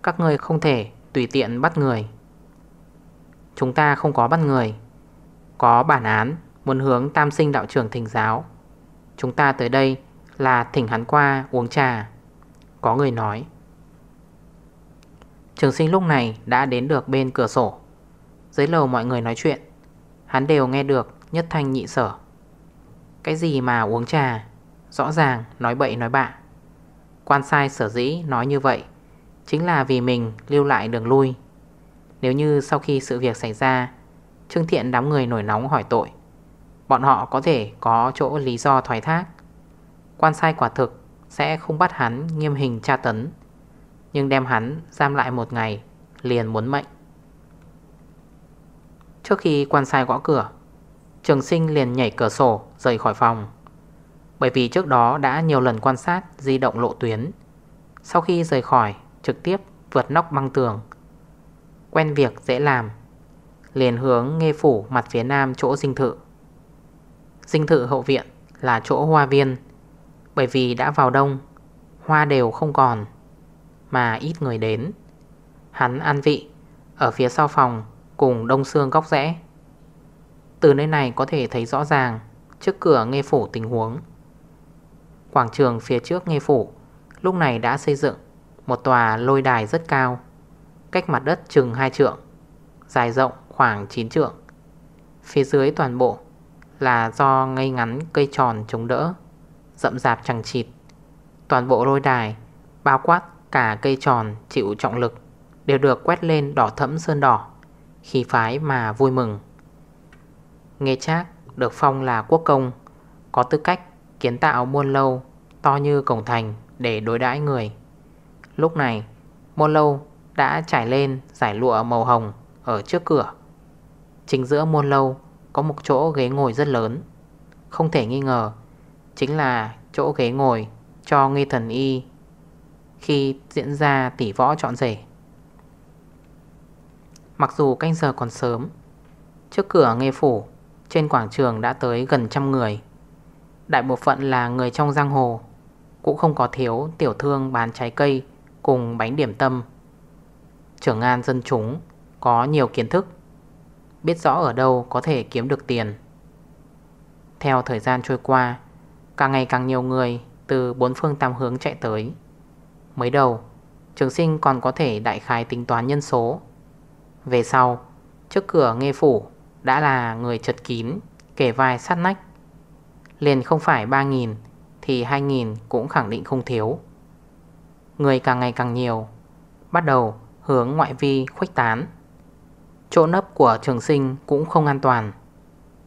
A: Các người không thể tùy tiện bắt người Chúng ta không có bắt người Có bản án Muốn hướng tam sinh đạo trưởng thỉnh giáo Chúng ta tới đây Là thỉnh hắn qua uống trà Có người nói Trường sinh lúc này đã đến được bên cửa sổ Dưới lầu mọi người nói chuyện Hắn đều nghe được nhất thanh nhị sở Cái gì mà uống trà Rõ ràng nói bậy nói bạ Quan sai sở dĩ nói như vậy Chính là vì mình lưu lại đường lui Nếu như sau khi sự việc xảy ra Trương Thiện đám người nổi nóng hỏi tội Bọn họ có thể có chỗ lý do thoái thác Quan sai quả thực sẽ không bắt hắn nghiêm hình tra tấn nhưng đem hắn giam lại một ngày Liền muốn mệnh Trước khi quan sai gõ cửa Trường sinh liền nhảy cửa sổ Rời khỏi phòng Bởi vì trước đó đã nhiều lần quan sát Di động lộ tuyến Sau khi rời khỏi trực tiếp vượt nóc băng tường Quen việc dễ làm Liền hướng nghe phủ mặt phía nam chỗ dinh thự Dinh thự hậu viện là chỗ hoa viên Bởi vì đã vào đông Hoa đều không còn mà ít người đến Hắn ăn vị Ở phía sau phòng cùng đông xương góc rẽ Từ nơi này có thể thấy rõ ràng Trước cửa nghe phủ tình huống Quảng trường phía trước nghe phủ Lúc này đã xây dựng Một tòa lôi đài rất cao Cách mặt đất chừng 2 trượng Dài rộng khoảng 9 trượng Phía dưới toàn bộ Là do ngây ngắn cây tròn chống đỡ Rậm rạp chẳng chịt Toàn bộ lôi đài Bao quát Cả cây tròn chịu trọng lực Đều được quét lên đỏ thẫm sơn đỏ khi phái mà vui mừng Nghe chắc được phong là quốc công Có tư cách kiến tạo muôn lâu To như cổng thành để đối đãi người Lúc này Muôn lâu đã trải lên giải lụa màu hồng Ở trước cửa Chính giữa muôn lâu Có một chỗ ghế ngồi rất lớn Không thể nghi ngờ Chính là chỗ ghế ngồi cho nghi thần y khi diễn ra tỷ võ trọn rể. Mặc dù canh giờ còn sớm, trước cửa nghe phủ, trên quảng trường đã tới gần trăm người. Đại bộ phận là người trong giang hồ, cũng không có thiếu tiểu thương bán trái cây cùng bánh điểm tâm. Trưởng an dân chúng có nhiều kiến thức, biết rõ ở đâu có thể kiếm được tiền. Theo thời gian trôi qua, càng ngày càng nhiều người từ bốn phương tam hướng chạy tới. Mới đầu Trường sinh còn có thể đại khái tính toán nhân số Về sau Trước cửa nghe phủ Đã là người chật kín Kể vai sát nách Liền không phải 3.000 Thì 2.000 cũng khẳng định không thiếu Người càng ngày càng nhiều Bắt đầu hướng ngoại vi khuếch tán Chỗ nấp của trường sinh cũng không an toàn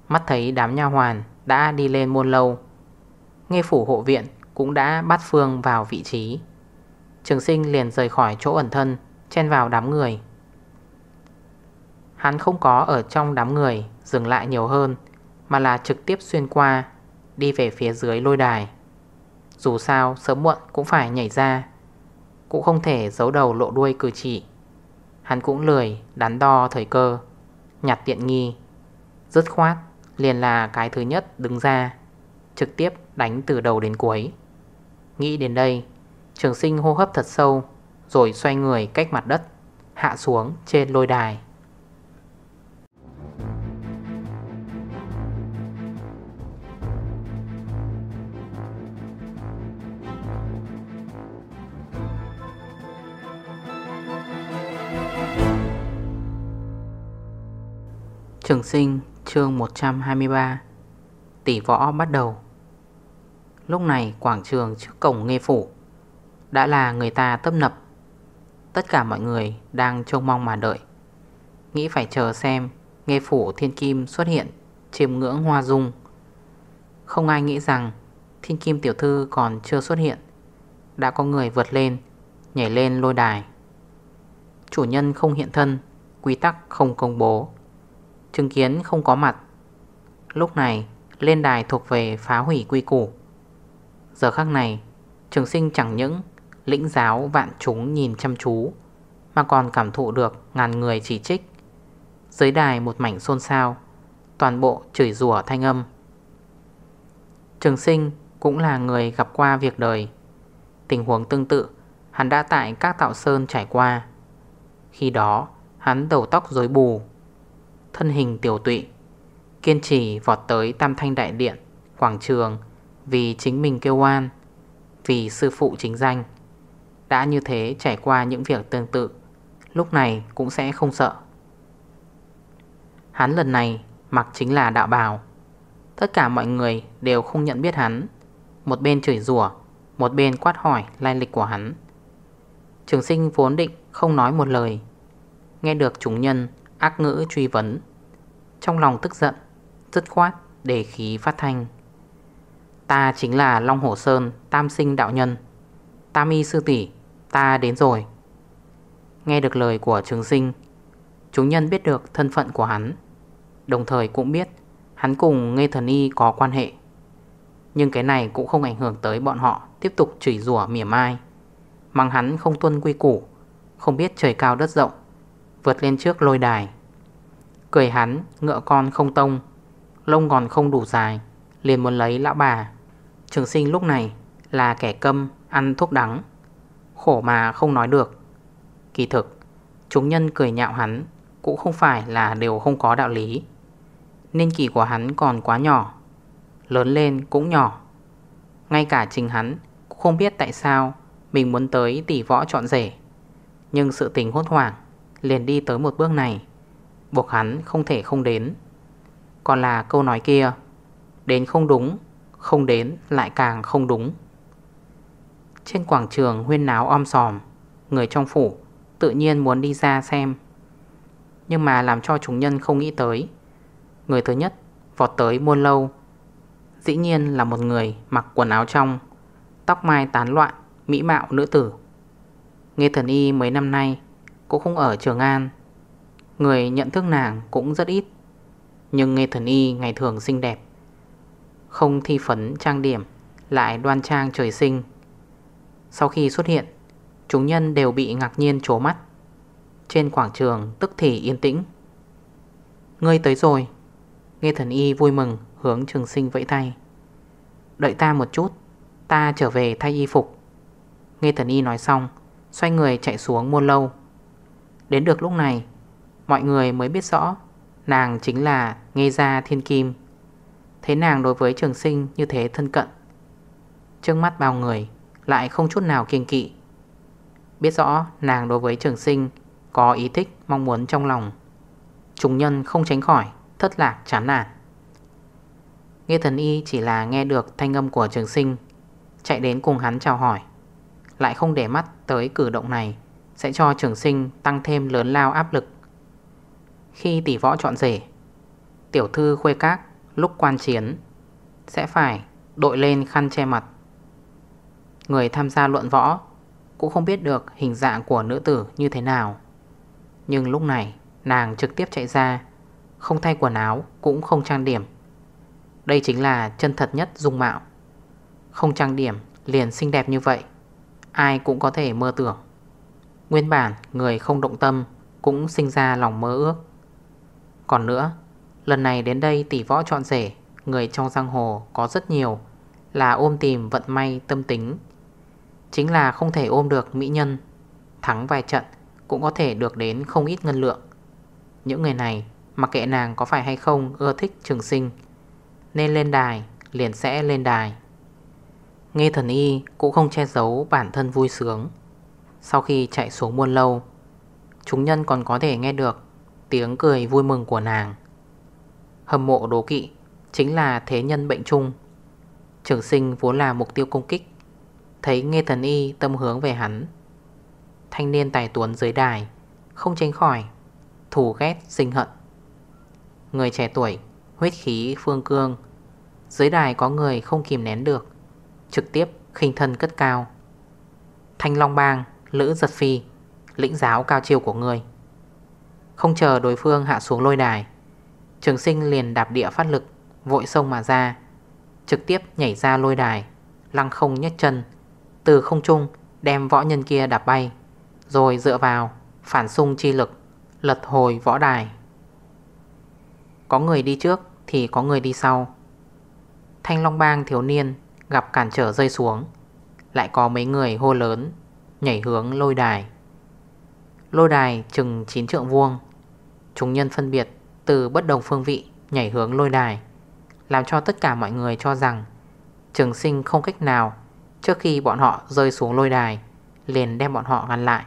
A: Mắt thấy đám nha hoàn đã đi lên muôn lâu Nghe phủ hộ viện cũng đã bắt Phương vào vị trí Trường sinh liền rời khỏi chỗ ẩn thân Chen vào đám người Hắn không có ở trong đám người Dừng lại nhiều hơn Mà là trực tiếp xuyên qua Đi về phía dưới lôi đài Dù sao sớm muộn cũng phải nhảy ra Cũng không thể giấu đầu lộ đuôi cử chỉ Hắn cũng lười đắn đo thời cơ Nhặt tiện nghi Dứt khoát liền là cái thứ nhất đứng ra Trực tiếp đánh từ đầu đến cuối Nghĩ đến đây Trường sinh hô hấp thật sâu Rồi xoay người cách mặt đất Hạ xuống trên lôi đài Trường sinh chương 123 Tỷ võ bắt đầu Lúc này quảng trường trước cổng nghe phủ đã là người ta tấp nập Tất cả mọi người đang trông mong mà đợi Nghĩ phải chờ xem Nghe phủ thiên kim xuất hiện Chiêm ngưỡng hoa dung Không ai nghĩ rằng Thiên kim tiểu thư còn chưa xuất hiện Đã có người vượt lên Nhảy lên lôi đài Chủ nhân không hiện thân Quy tắc không công bố Chứng kiến không có mặt Lúc này lên đài thuộc về phá hủy quy củ Giờ khắc này Trường sinh chẳng những lĩnh giáo vạn chúng nhìn chăm chú Mà còn cảm thụ được ngàn người chỉ trích Dưới đài một mảnh xôn xao Toàn bộ chửi rủa thanh âm Trường sinh cũng là người gặp qua việc đời Tình huống tương tự Hắn đã tại các tạo sơn trải qua Khi đó hắn đầu tóc rối bù Thân hình tiểu tụy Kiên trì vọt tới tam thanh đại điện Quảng trường Vì chính mình kêu oan Vì sư phụ chính danh đã như thế trải qua những việc tương tự Lúc này cũng sẽ không sợ Hắn lần này mặc chính là đạo bào Tất cả mọi người đều không nhận biết hắn Một bên chửi rủa Một bên quát hỏi lai lịch của hắn Trường sinh vốn định không nói một lời Nghe được chúng nhân ác ngữ truy vấn Trong lòng tức giận Dứt khoát để khí phát thanh Ta chính là Long Hổ Sơn Tam sinh đạo nhân Tam y sư tỷ Ta đến rồi Nghe được lời của trường sinh Chúng nhân biết được thân phận của hắn Đồng thời cũng biết Hắn cùng Nghe Thần Y có quan hệ Nhưng cái này cũng không ảnh hưởng tới bọn họ Tiếp tục chửi rủa mỉa mai Mang hắn không tuân quy củ Không biết trời cao đất rộng Vượt lên trước lôi đài Cười hắn ngựa con không tông Lông còn không đủ dài Liền muốn lấy lão bà Trường sinh lúc này là kẻ câm Ăn thuốc đắng Khổ mà không nói được Kỳ thực Chúng nhân cười nhạo hắn Cũng không phải là đều không có đạo lý Nên kỳ của hắn còn quá nhỏ Lớn lên cũng nhỏ Ngay cả trình hắn Cũng không biết tại sao Mình muốn tới tỷ võ trọn rể Nhưng sự tình hốt hoảng Liền đi tới một bước này Buộc hắn không thể không đến Còn là câu nói kia Đến không đúng Không đến lại càng không đúng trên quảng trường huyên náo om sòm Người trong phủ tự nhiên muốn đi ra xem Nhưng mà làm cho chúng nhân không nghĩ tới Người thứ nhất vọt tới muôn lâu Dĩ nhiên là một người mặc quần áo trong Tóc mai tán loạn, mỹ mạo nữ tử Nghe thần y mấy năm nay Cũng không ở Trường An Người nhận thức nàng cũng rất ít Nhưng nghe thần y ngày thường xinh đẹp Không thi phấn trang điểm Lại đoan trang trời sinh sau khi xuất hiện Chúng nhân đều bị ngạc nhiên trố mắt Trên quảng trường tức thì yên tĩnh Ngươi tới rồi Nghe thần y vui mừng hướng trường sinh vẫy tay Đợi ta một chút Ta trở về thay y phục Nghe thần y nói xong Xoay người chạy xuống muôn lâu Đến được lúc này Mọi người mới biết rõ Nàng chính là Nghe Gia Thiên Kim Thế nàng đối với trường sinh như thế thân cận Trước mắt bao người lại không chút nào kiên kỵ. Biết rõ nàng đối với trường sinh có ý thích mong muốn trong lòng. chúng nhân không tránh khỏi, thất lạc chán nản. Nghe thần y chỉ là nghe được thanh âm của trường sinh, chạy đến cùng hắn chào hỏi. Lại không để mắt tới cử động này, sẽ cho trường sinh tăng thêm lớn lao áp lực. Khi tỷ võ chọn rể, tiểu thư khuê các lúc quan chiến sẽ phải đội lên khăn che mặt người tham gia luận võ cũng không biết được hình dạng của nữ tử như thế nào. Nhưng lúc này nàng trực tiếp chạy ra, không thay quần áo cũng không trang điểm. Đây chính là chân thật nhất dung mạo. Không trang điểm liền xinh đẹp như vậy, ai cũng có thể mơ tưởng. Nguyên bản người không động tâm cũng sinh ra lòng mơ ước. Còn nữa, lần này đến đây tỷ võ trọn rể, người trong giang hồ có rất nhiều là ôm tìm vận may tâm tính Chính là không thể ôm được mỹ nhân Thắng vài trận Cũng có thể được đến không ít ngân lượng Những người này Mặc kệ nàng có phải hay không ưa thích trường sinh Nên lên đài Liền sẽ lên đài Nghe thần y cũng không che giấu bản thân vui sướng Sau khi chạy xuống muôn lâu Chúng nhân còn có thể nghe được Tiếng cười vui mừng của nàng hâm mộ đố kỵ Chính là thế nhân bệnh chung Trường sinh vốn là mục tiêu công kích Thấy nghe thần y tâm hướng về hắn Thanh niên tài tuấn dưới đài Không tránh khỏi Thù ghét sinh hận Người trẻ tuổi Huyết khí phương cương Dưới đài có người không kìm nén được Trực tiếp khinh thân cất cao Thanh Long Bang Lữ Giật Phi Lĩnh giáo cao chiều của người Không chờ đối phương hạ xuống lôi đài Trường sinh liền đạp địa phát lực Vội sông mà ra Trực tiếp nhảy ra lôi đài Lăng không nhất chân từ không trung đem võ nhân kia đạp bay Rồi dựa vào phản xung chi lực Lật hồi võ đài Có người đi trước thì có người đi sau Thanh Long Bang thiếu niên gặp cản trở rơi xuống Lại có mấy người hô lớn Nhảy hướng lôi đài Lôi đài chừng 9 trượng vuông Chúng nhân phân biệt từ bất đồng phương vị nhảy hướng lôi đài Làm cho tất cả mọi người cho rằng Trường sinh không cách nào Trước khi bọn họ rơi xuống lôi đài Liền đem bọn họ ngăn lại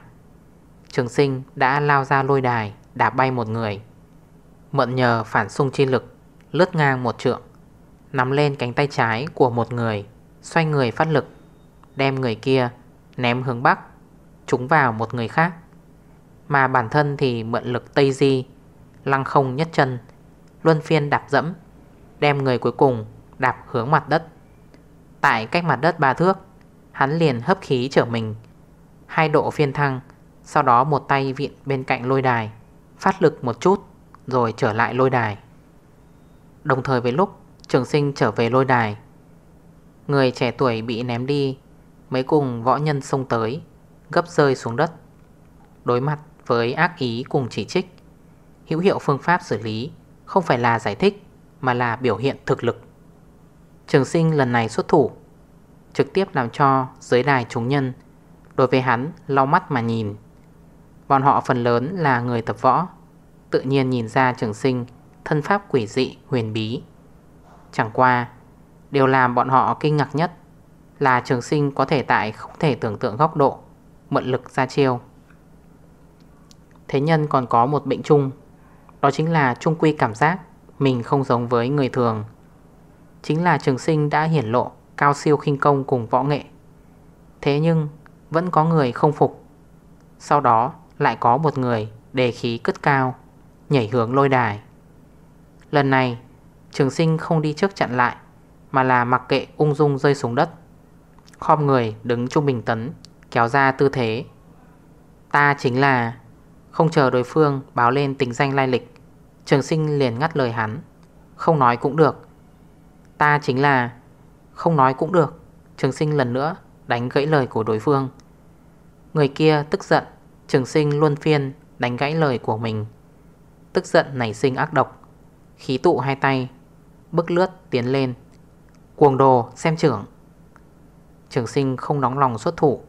A: Trường sinh đã lao ra lôi đài Đạp bay một người Mượn nhờ phản xung chi lực Lướt ngang một trượng Nắm lên cánh tay trái của một người Xoay người phát lực Đem người kia ném hướng bắc Trúng vào một người khác Mà bản thân thì mượn lực tây di Lăng không nhất chân Luân phiên đạp dẫm Đem người cuối cùng đạp hướng mặt đất Tại cách mặt đất ba thước Hắn liền hấp khí trở mình Hai độ phiên thăng Sau đó một tay viện bên cạnh lôi đài Phát lực một chút Rồi trở lại lôi đài Đồng thời với lúc trường sinh trở về lôi đài Người trẻ tuổi bị ném đi Mấy cùng võ nhân xông tới Gấp rơi xuống đất Đối mặt với ác ý cùng chỉ trích Hữu hiệu phương pháp xử lý Không phải là giải thích Mà là biểu hiện thực lực Trường sinh lần này xuất thủ Trực tiếp làm cho dưới đài chúng nhân Đối với hắn lau mắt mà nhìn Bọn họ phần lớn là người tập võ Tự nhiên nhìn ra trường sinh Thân pháp quỷ dị huyền bí Chẳng qua Điều làm bọn họ kinh ngạc nhất Là trường sinh có thể tại không thể tưởng tượng góc độ Mượn lực ra chiêu Thế nhân còn có một bệnh chung Đó chính là chung quy cảm giác Mình không giống với người thường Chính là trường sinh đã hiển lộ cao siêu khinh công cùng võ nghệ Thế nhưng vẫn có người không phục Sau đó lại có một người đề khí cất cao Nhảy hướng lôi đài Lần này trường sinh không đi trước chặn lại Mà là mặc kệ ung dung rơi xuống đất Khom người đứng trung bình tấn Kéo ra tư thế Ta chính là Không chờ đối phương báo lên tính danh lai lịch Trường sinh liền ngắt lời hắn Không nói cũng được Ta chính là không nói cũng được Trường sinh lần nữa đánh gãy lời của đối phương Người kia tức giận Trường sinh luôn phiên đánh gãy lời của mình Tức giận nảy sinh ác độc Khí tụ hai tay Bức lướt tiến lên Cuồng đồ xem trưởng Trường sinh không nóng lòng xuất thủ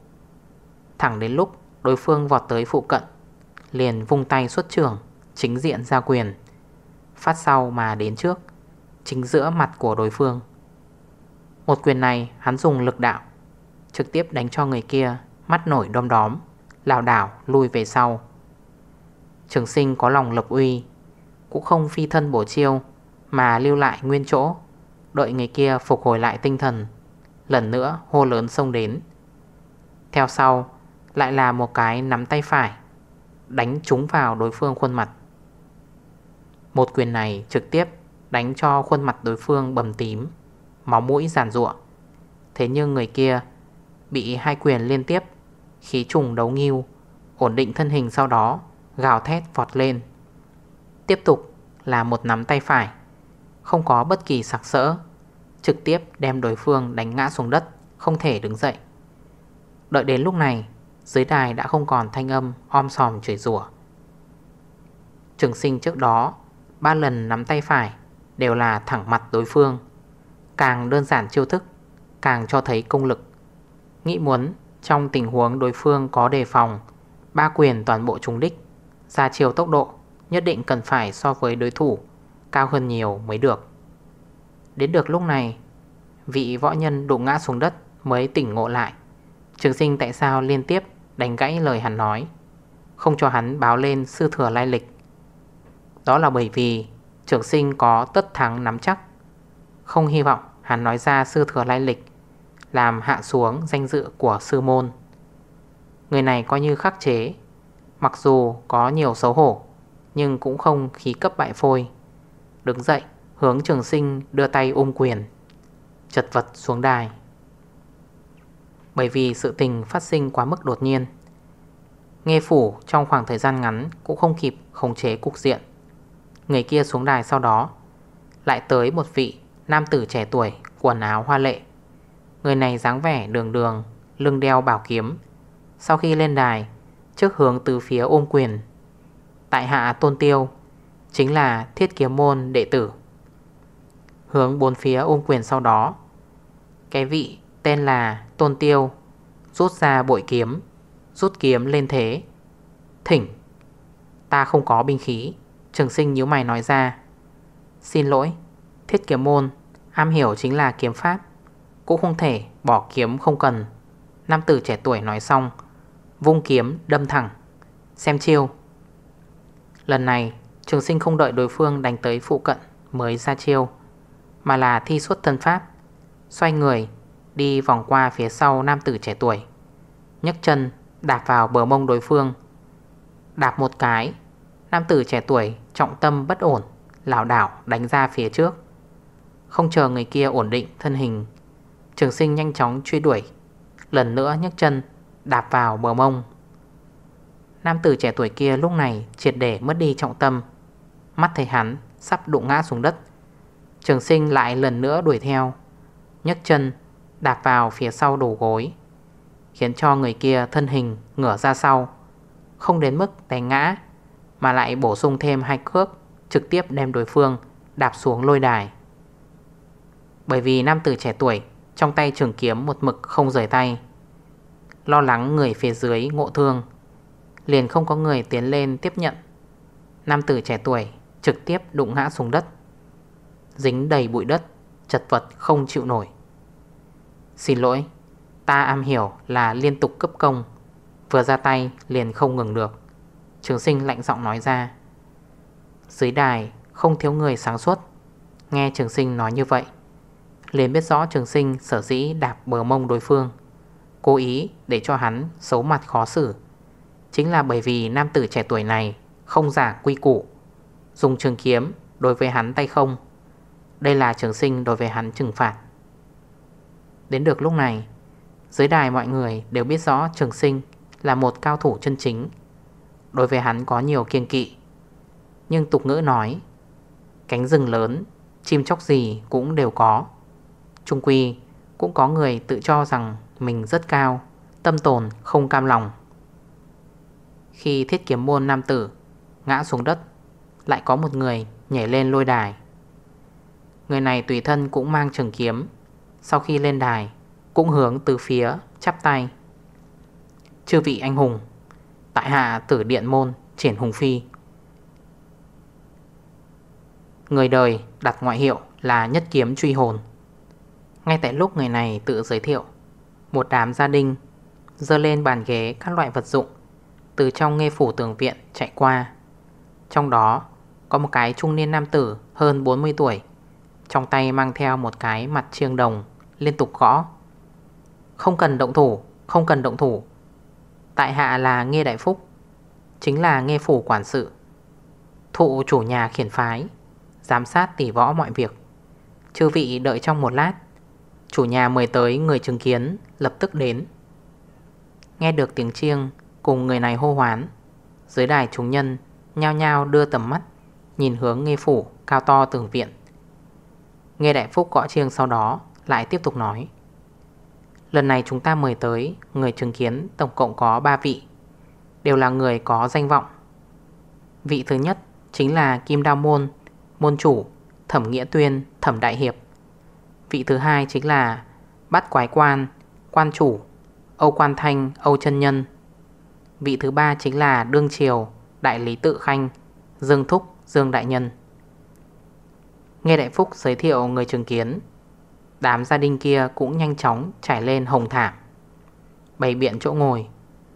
A: Thẳng đến lúc đối phương vọt tới phụ cận Liền vung tay xuất trưởng Chính diện ra quyền Phát sau mà đến trước Chính giữa mặt của đối phương một quyền này hắn dùng lực đạo Trực tiếp đánh cho người kia Mắt nổi đom đóm lảo đảo lùi về sau Trường sinh có lòng lập uy Cũng không phi thân bổ chiêu Mà lưu lại nguyên chỗ Đợi người kia phục hồi lại tinh thần Lần nữa hô lớn xông đến Theo sau Lại là một cái nắm tay phải Đánh trúng vào đối phương khuôn mặt Một quyền này trực tiếp Đánh cho khuôn mặt đối phương bầm tím máu mũi giàn ruộng Thế nhưng người kia bị hai quyền liên tiếp, khí trùng đấu nghiêu, ổn định thân hình sau đó, gào thét vọt lên. Tiếp tục là một nắm tay phải, không có bất kỳ sạc sỡ, trực tiếp đem đối phương đánh ngã xuống đất, không thể đứng dậy. Đợi đến lúc này, dưới đài đã không còn thanh âm om sòm chửi rủa. Trường sinh trước đó, ba lần nắm tay phải đều là thẳng mặt đối phương. Càng đơn giản chiêu thức Càng cho thấy công lực Nghĩ muốn trong tình huống đối phương có đề phòng Ba quyền toàn bộ trúng đích Ra chiều tốc độ Nhất định cần phải so với đối thủ Cao hơn nhiều mới được Đến được lúc này Vị võ nhân đụng ngã xuống đất Mới tỉnh ngộ lại Trường sinh tại sao liên tiếp đánh gãy lời hắn nói Không cho hắn báo lên sư thừa lai lịch Đó là bởi vì trường sinh có tất thắng nắm chắc Không hy vọng Hắn nói ra sư thừa lai lịch Làm hạ xuống danh dự của sư môn Người này coi như khắc chế Mặc dù có nhiều xấu hổ Nhưng cũng không khí cấp bại phôi Đứng dậy hướng trường sinh đưa tay ôm quyền Chật vật xuống đài Bởi vì sự tình phát sinh quá mức đột nhiên Nghe phủ trong khoảng thời gian ngắn Cũng không kịp khống chế cục diện Người kia xuống đài sau đó Lại tới một vị Nam tử trẻ tuổi Quần áo hoa lệ Người này dáng vẻ đường đường Lưng đeo bảo kiếm Sau khi lên đài Trước hướng từ phía ôm quyền Tại hạ tôn tiêu Chính là thiết kiếm môn đệ tử Hướng bốn phía ôm quyền sau đó Cái vị tên là Tôn Tiêu Rút ra bội kiếm Rút kiếm lên thế Thỉnh Ta không có binh khí Trường sinh nhíu mày nói ra Xin lỗi Thiết kiếm môn Am hiểu chính là kiếm pháp Cũng không thể bỏ kiếm không cần Nam tử trẻ tuổi nói xong Vung kiếm đâm thẳng Xem chiêu Lần này trường sinh không đợi đối phương đánh tới phụ cận mới ra chiêu Mà là thi suốt thân pháp Xoay người Đi vòng qua phía sau nam tử trẻ tuổi nhấc chân đạp vào bờ mông đối phương Đạp một cái Nam tử trẻ tuổi trọng tâm bất ổn lảo đảo đánh ra phía trước không chờ người kia ổn định thân hình Trường sinh nhanh chóng truy đuổi Lần nữa nhấc chân Đạp vào bờ mông Nam tử trẻ tuổi kia lúc này triệt để mất đi trọng tâm Mắt thấy hắn sắp đụng ngã xuống đất Trường sinh lại lần nữa đuổi theo nhấc chân Đạp vào phía sau đầu gối Khiến cho người kia thân hình ngửa ra sau Không đến mức té ngã Mà lại bổ sung thêm hai cước Trực tiếp đem đối phương đạp xuống lôi đài bởi vì nam tử trẻ tuổi Trong tay trường kiếm một mực không rời tay Lo lắng người phía dưới ngộ thương Liền không có người tiến lên tiếp nhận Nam tử trẻ tuổi Trực tiếp đụng ngã xuống đất Dính đầy bụi đất Chật vật không chịu nổi Xin lỗi Ta am hiểu là liên tục cấp công Vừa ra tay liền không ngừng được Trường sinh lạnh giọng nói ra Dưới đài không thiếu người sáng suốt Nghe trường sinh nói như vậy liền biết rõ trường sinh sở dĩ đạp bờ mông đối phương Cố ý để cho hắn xấu mặt khó xử Chính là bởi vì nam tử trẻ tuổi này Không giả quy củ Dùng trường kiếm đối với hắn tay không Đây là trường sinh đối với hắn trừng phạt Đến được lúc này Dưới đài mọi người đều biết rõ trường sinh Là một cao thủ chân chính Đối với hắn có nhiều kiên kỵ Nhưng tục ngữ nói Cánh rừng lớn Chim chóc gì cũng đều có Trung quy cũng có người tự cho rằng mình rất cao Tâm tồn không cam lòng Khi thiết kiếm môn nam tử Ngã xuống đất Lại có một người nhảy lên lôi đài Người này tùy thân cũng mang trường kiếm Sau khi lên đài Cũng hướng từ phía chắp tay Chư vị anh hùng Tại hạ tử điện môn Triển hùng phi Người đời đặt ngoại hiệu là nhất kiếm truy hồn ngay tại lúc người này tự giới thiệu Một đám gia đình Dơ lên bàn ghế các loại vật dụng Từ trong nghe phủ tường viện chạy qua Trong đó Có một cái trung niên nam tử hơn 40 tuổi Trong tay mang theo một cái mặt chiêng đồng Liên tục gõ Không cần động thủ Không cần động thủ Tại hạ là Nghe Đại Phúc Chính là Nghe Phủ Quản sự Thụ chủ nhà khiển phái Giám sát tỉ võ mọi việc Chư vị đợi trong một lát Chủ nhà mời tới người chứng kiến Lập tức đến Nghe được tiếng chiêng Cùng người này hô hoán Dưới đài chúng nhân Nhao nhao đưa tầm mắt Nhìn hướng nghe phủ cao to tường viện Nghe đại phúc cọ chiêng sau đó Lại tiếp tục nói Lần này chúng ta mời tới Người chứng kiến tổng cộng có 3 vị Đều là người có danh vọng Vị thứ nhất chính là Kim Đao Môn Môn chủ Thẩm Nghĩa Tuyên Thẩm Đại Hiệp Vị thứ hai chính là Bát Quái Quan, Quan Chủ, Âu Quan Thanh, Âu chân Nhân Vị thứ ba chính là Đương Triều, Đại Lý Tự Khanh, Dương Thúc, Dương Đại Nhân Nghe Đại Phúc giới thiệu người chứng kiến Đám gia đình kia cũng nhanh chóng trải lên hồng thảm Bày biện chỗ ngồi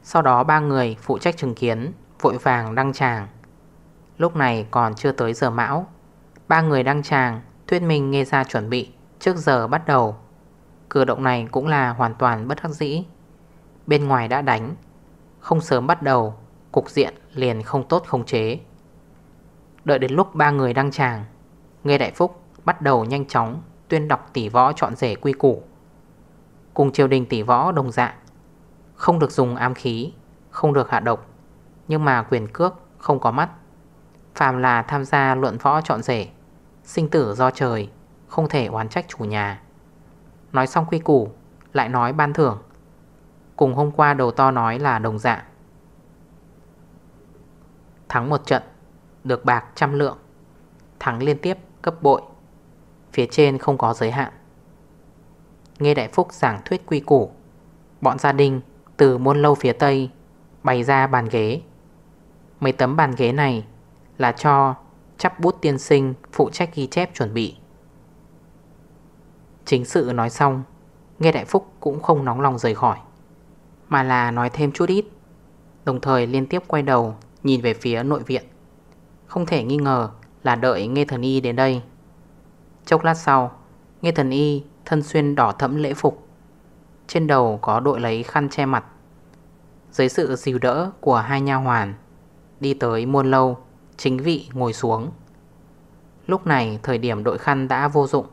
A: Sau đó ba người phụ trách chứng kiến Vội vàng đăng tràng Lúc này còn chưa tới giờ mão Ba người đăng tràng Thuyết minh nghe ra chuẩn bị trước giờ bắt đầu Cử động này cũng là hoàn toàn bất hắc dĩ Bên ngoài đã đánh Không sớm bắt đầu Cục diện liền không tốt không chế Đợi đến lúc ba người đăng tràng Nghe đại phúc bắt đầu nhanh chóng Tuyên đọc tỷ võ chọn rể quy củ Cùng triều đình tỷ võ đồng dạng Không được dùng ám khí Không được hạ độc Nhưng mà quyền cước không có mắt Phàm là tham gia luận võ chọn rể Sinh tử do trời không thể oán trách chủ nhà Nói xong quy củ Lại nói ban thưởng Cùng hôm qua đầu to nói là đồng dạng Thắng một trận Được bạc trăm lượng Thắng liên tiếp cấp bội Phía trên không có giới hạn Nghe Đại Phúc giảng thuyết quy củ Bọn gia đình từ môn lâu phía Tây Bày ra bàn ghế Mấy tấm bàn ghế này Là cho chắp bút tiên sinh phụ trách ghi chép chuẩn bị Chính sự nói xong Nghe Đại Phúc cũng không nóng lòng rời khỏi Mà là nói thêm chút ít Đồng thời liên tiếp quay đầu Nhìn về phía nội viện Không thể nghi ngờ là đợi Nghe Thần Y đến đây Chốc lát sau Nghe Thần Y thân xuyên đỏ thẫm lễ phục Trên đầu có đội lấy khăn che mặt Dưới sự dìu đỡ của hai nha hoàn Đi tới muôn lâu Chính vị ngồi xuống Lúc này thời điểm đội khăn đã vô dụng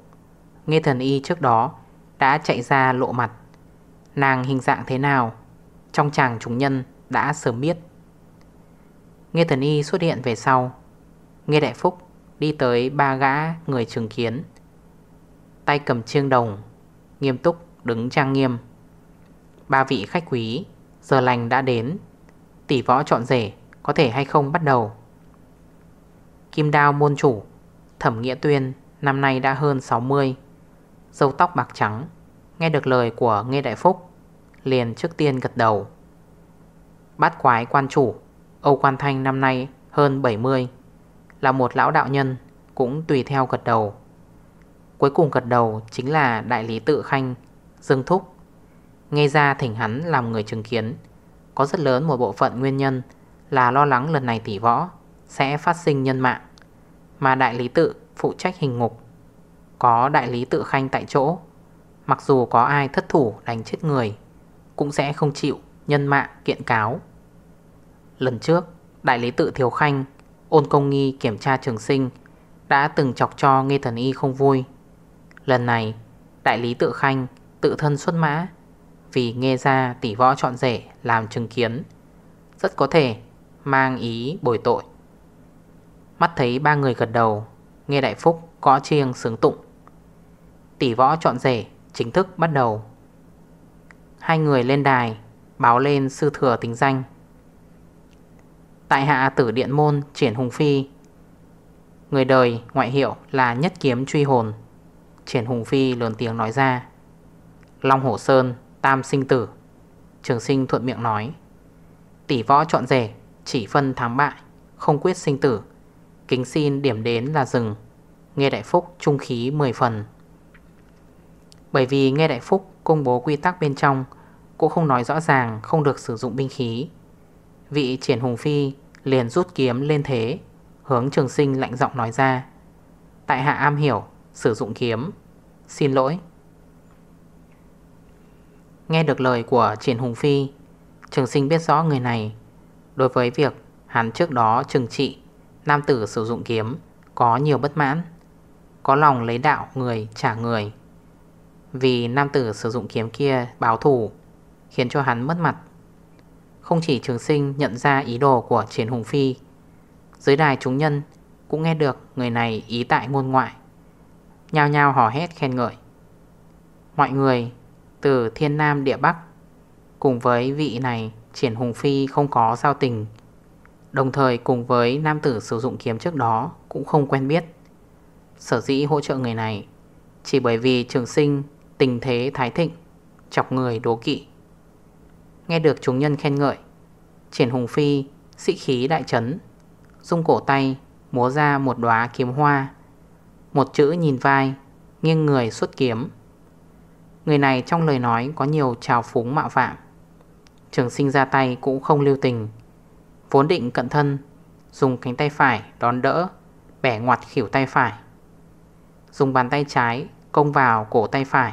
A: Nghe thần y trước đó Đã chạy ra lộ mặt Nàng hình dạng thế nào Trong chàng chúng nhân đã sớm biết Nghe thần y xuất hiện về sau Nghe đại phúc đi tới ba gã người trường kiến Tay cầm chiêng đồng Nghiêm túc đứng trang nghiêm Ba vị khách quý Giờ lành đã đến Tỷ võ trọn rể Có thể hay không bắt đầu Kim đao môn chủ Thẩm Nghĩa Tuyên năm nay đã hơn 60 Dâu tóc bạc trắng Nghe được lời của Nghe Đại Phúc Liền trước tiên gật đầu Bát quái quan chủ Âu Quan Thanh năm nay hơn 70 Là một lão đạo nhân Cũng tùy theo gật đầu Cuối cùng gật đầu chính là Đại lý tự khanh Dương Thúc Nghe ra thỉnh hắn làm người chứng kiến Có rất lớn một bộ phận nguyên nhân Là lo lắng lần này tỷ võ Sẽ phát sinh nhân mạng Mà đại lý tự phụ trách hình ngục có đại lý tự khanh tại chỗ Mặc dù có ai thất thủ đánh chết người Cũng sẽ không chịu nhân mạng kiện cáo Lần trước Đại lý tự Thiếu Khanh Ôn công nghi kiểm tra trường sinh Đã từng chọc cho nghe Thần Y không vui Lần này Đại lý tự Khanh tự thân xuất mã Vì nghe ra tỷ võ trọn rể Làm chứng kiến Rất có thể mang ý bồi tội Mắt thấy ba người gật đầu Nghe Đại Phúc có chiêng sướng tụng tỷ võ chọn rể chính thức bắt đầu Hai người lên đài Báo lên sư thừa tính danh Tại hạ tử điện môn Triển Hùng Phi Người đời ngoại hiệu là nhất kiếm truy hồn Triển Hùng Phi lớn tiếng nói ra Long Hổ Sơn Tam sinh tử Trường sinh thuận miệng nói Tỷ võ chọn rể Chỉ phân thắng bại Không quyết sinh tử Kính xin điểm đến là rừng Nghe đại phúc trung khí 10 phần bởi vì nghe Đại Phúc công bố quy tắc bên trong Cũng không nói rõ ràng không được sử dụng binh khí Vị triển hùng phi liền rút kiếm lên thế Hướng trường sinh lạnh giọng nói ra Tại hạ am hiểu sử dụng kiếm Xin lỗi Nghe được lời của triển hùng phi Trường sinh biết rõ người này Đối với việc hắn trước đó trừng trị Nam tử sử dụng kiếm Có nhiều bất mãn Có lòng lấy đạo người trả người vì nam tử sử dụng kiếm kia báo thủ Khiến cho hắn mất mặt Không chỉ trường sinh nhận ra ý đồ của Triển Hùng Phi Dưới đài chúng nhân Cũng nghe được người này ý tại ngôn ngoại Nhao nhao hò hét khen ngợi Mọi người từ thiên nam địa bắc Cùng với vị này Triển Hùng Phi không có giao tình Đồng thời cùng với nam tử sử dụng kiếm trước đó Cũng không quen biết Sở dĩ hỗ trợ người này Chỉ bởi vì trường sinh tình thế thái thịnh Chọc người đố kỵ Nghe được chúng nhân khen ngợi Triển Hùng Phi Sĩ khí đại trấn Dung cổ tay Múa ra một đóa kiếm hoa Một chữ nhìn vai Nghiêng người xuất kiếm Người này trong lời nói có nhiều trào phúng mạo phạm Trường sinh ra tay cũng không lưu tình Vốn định cận thân Dùng cánh tay phải đón đỡ Bẻ ngoặt khỉu tay phải Dùng bàn tay trái Công vào cổ tay phải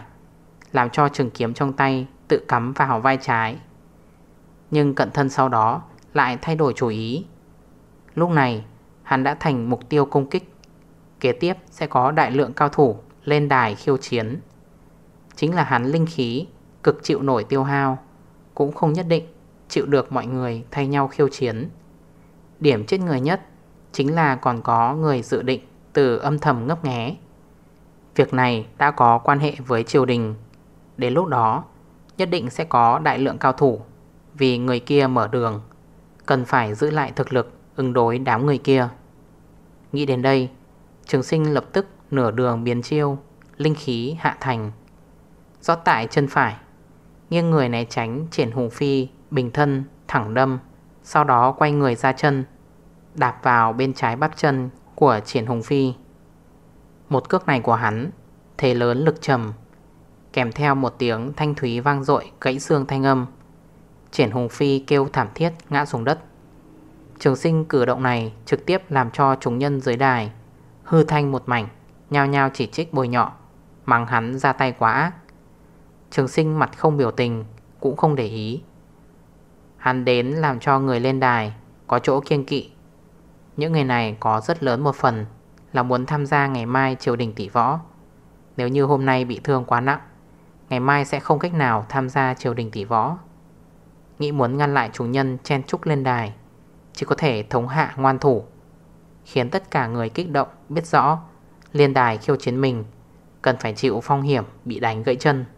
A: làm cho trường kiếm trong tay tự cắm vào vai trái Nhưng cận thân sau đó lại thay đổi chủ ý Lúc này hắn đã thành mục tiêu công kích Kế tiếp sẽ có đại lượng cao thủ lên đài khiêu chiến Chính là hắn linh khí cực chịu nổi tiêu hao Cũng không nhất định chịu được mọi người thay nhau khiêu chiến Điểm chết người nhất chính là còn có người dự định từ âm thầm ngấp nghé Việc này đã có quan hệ với triều đình Đến lúc đó Nhất định sẽ có đại lượng cao thủ Vì người kia mở đường Cần phải giữ lại thực lực Ứng đối đám người kia Nghĩ đến đây Trường sinh lập tức nửa đường biến chiêu Linh khí hạ thành Rót tại chân phải Nghiêng người né tránh triển hùng phi Bình thân thẳng đâm Sau đó quay người ra chân Đạp vào bên trái bắp chân Của triển hùng phi Một cước này của hắn Thế lớn lực trầm Kèm theo một tiếng thanh thúy vang dội gãy xương thanh âm Triển Hùng Phi kêu thảm thiết ngã xuống đất Trường sinh cử động này trực tiếp làm cho chúng nhân dưới đài Hư thanh một mảnh Nhao nhao chỉ trích bồi nhọ Mắng hắn ra tay quá ác Trường sinh mặt không biểu tình Cũng không để ý Hắn đến làm cho người lên đài Có chỗ kiêng kỵ Những người này có rất lớn một phần Là muốn tham gia ngày mai triều đình tỷ võ Nếu như hôm nay bị thương quá nặng Ngày mai sẽ không cách nào tham gia triều đình tỷ võ Nghĩ muốn ngăn lại chủ nhân chen trúc lên đài Chỉ có thể thống hạ ngoan thủ Khiến tất cả người kích động biết rõ Liên đài khiêu chiến mình Cần phải chịu phong hiểm bị đánh gãy chân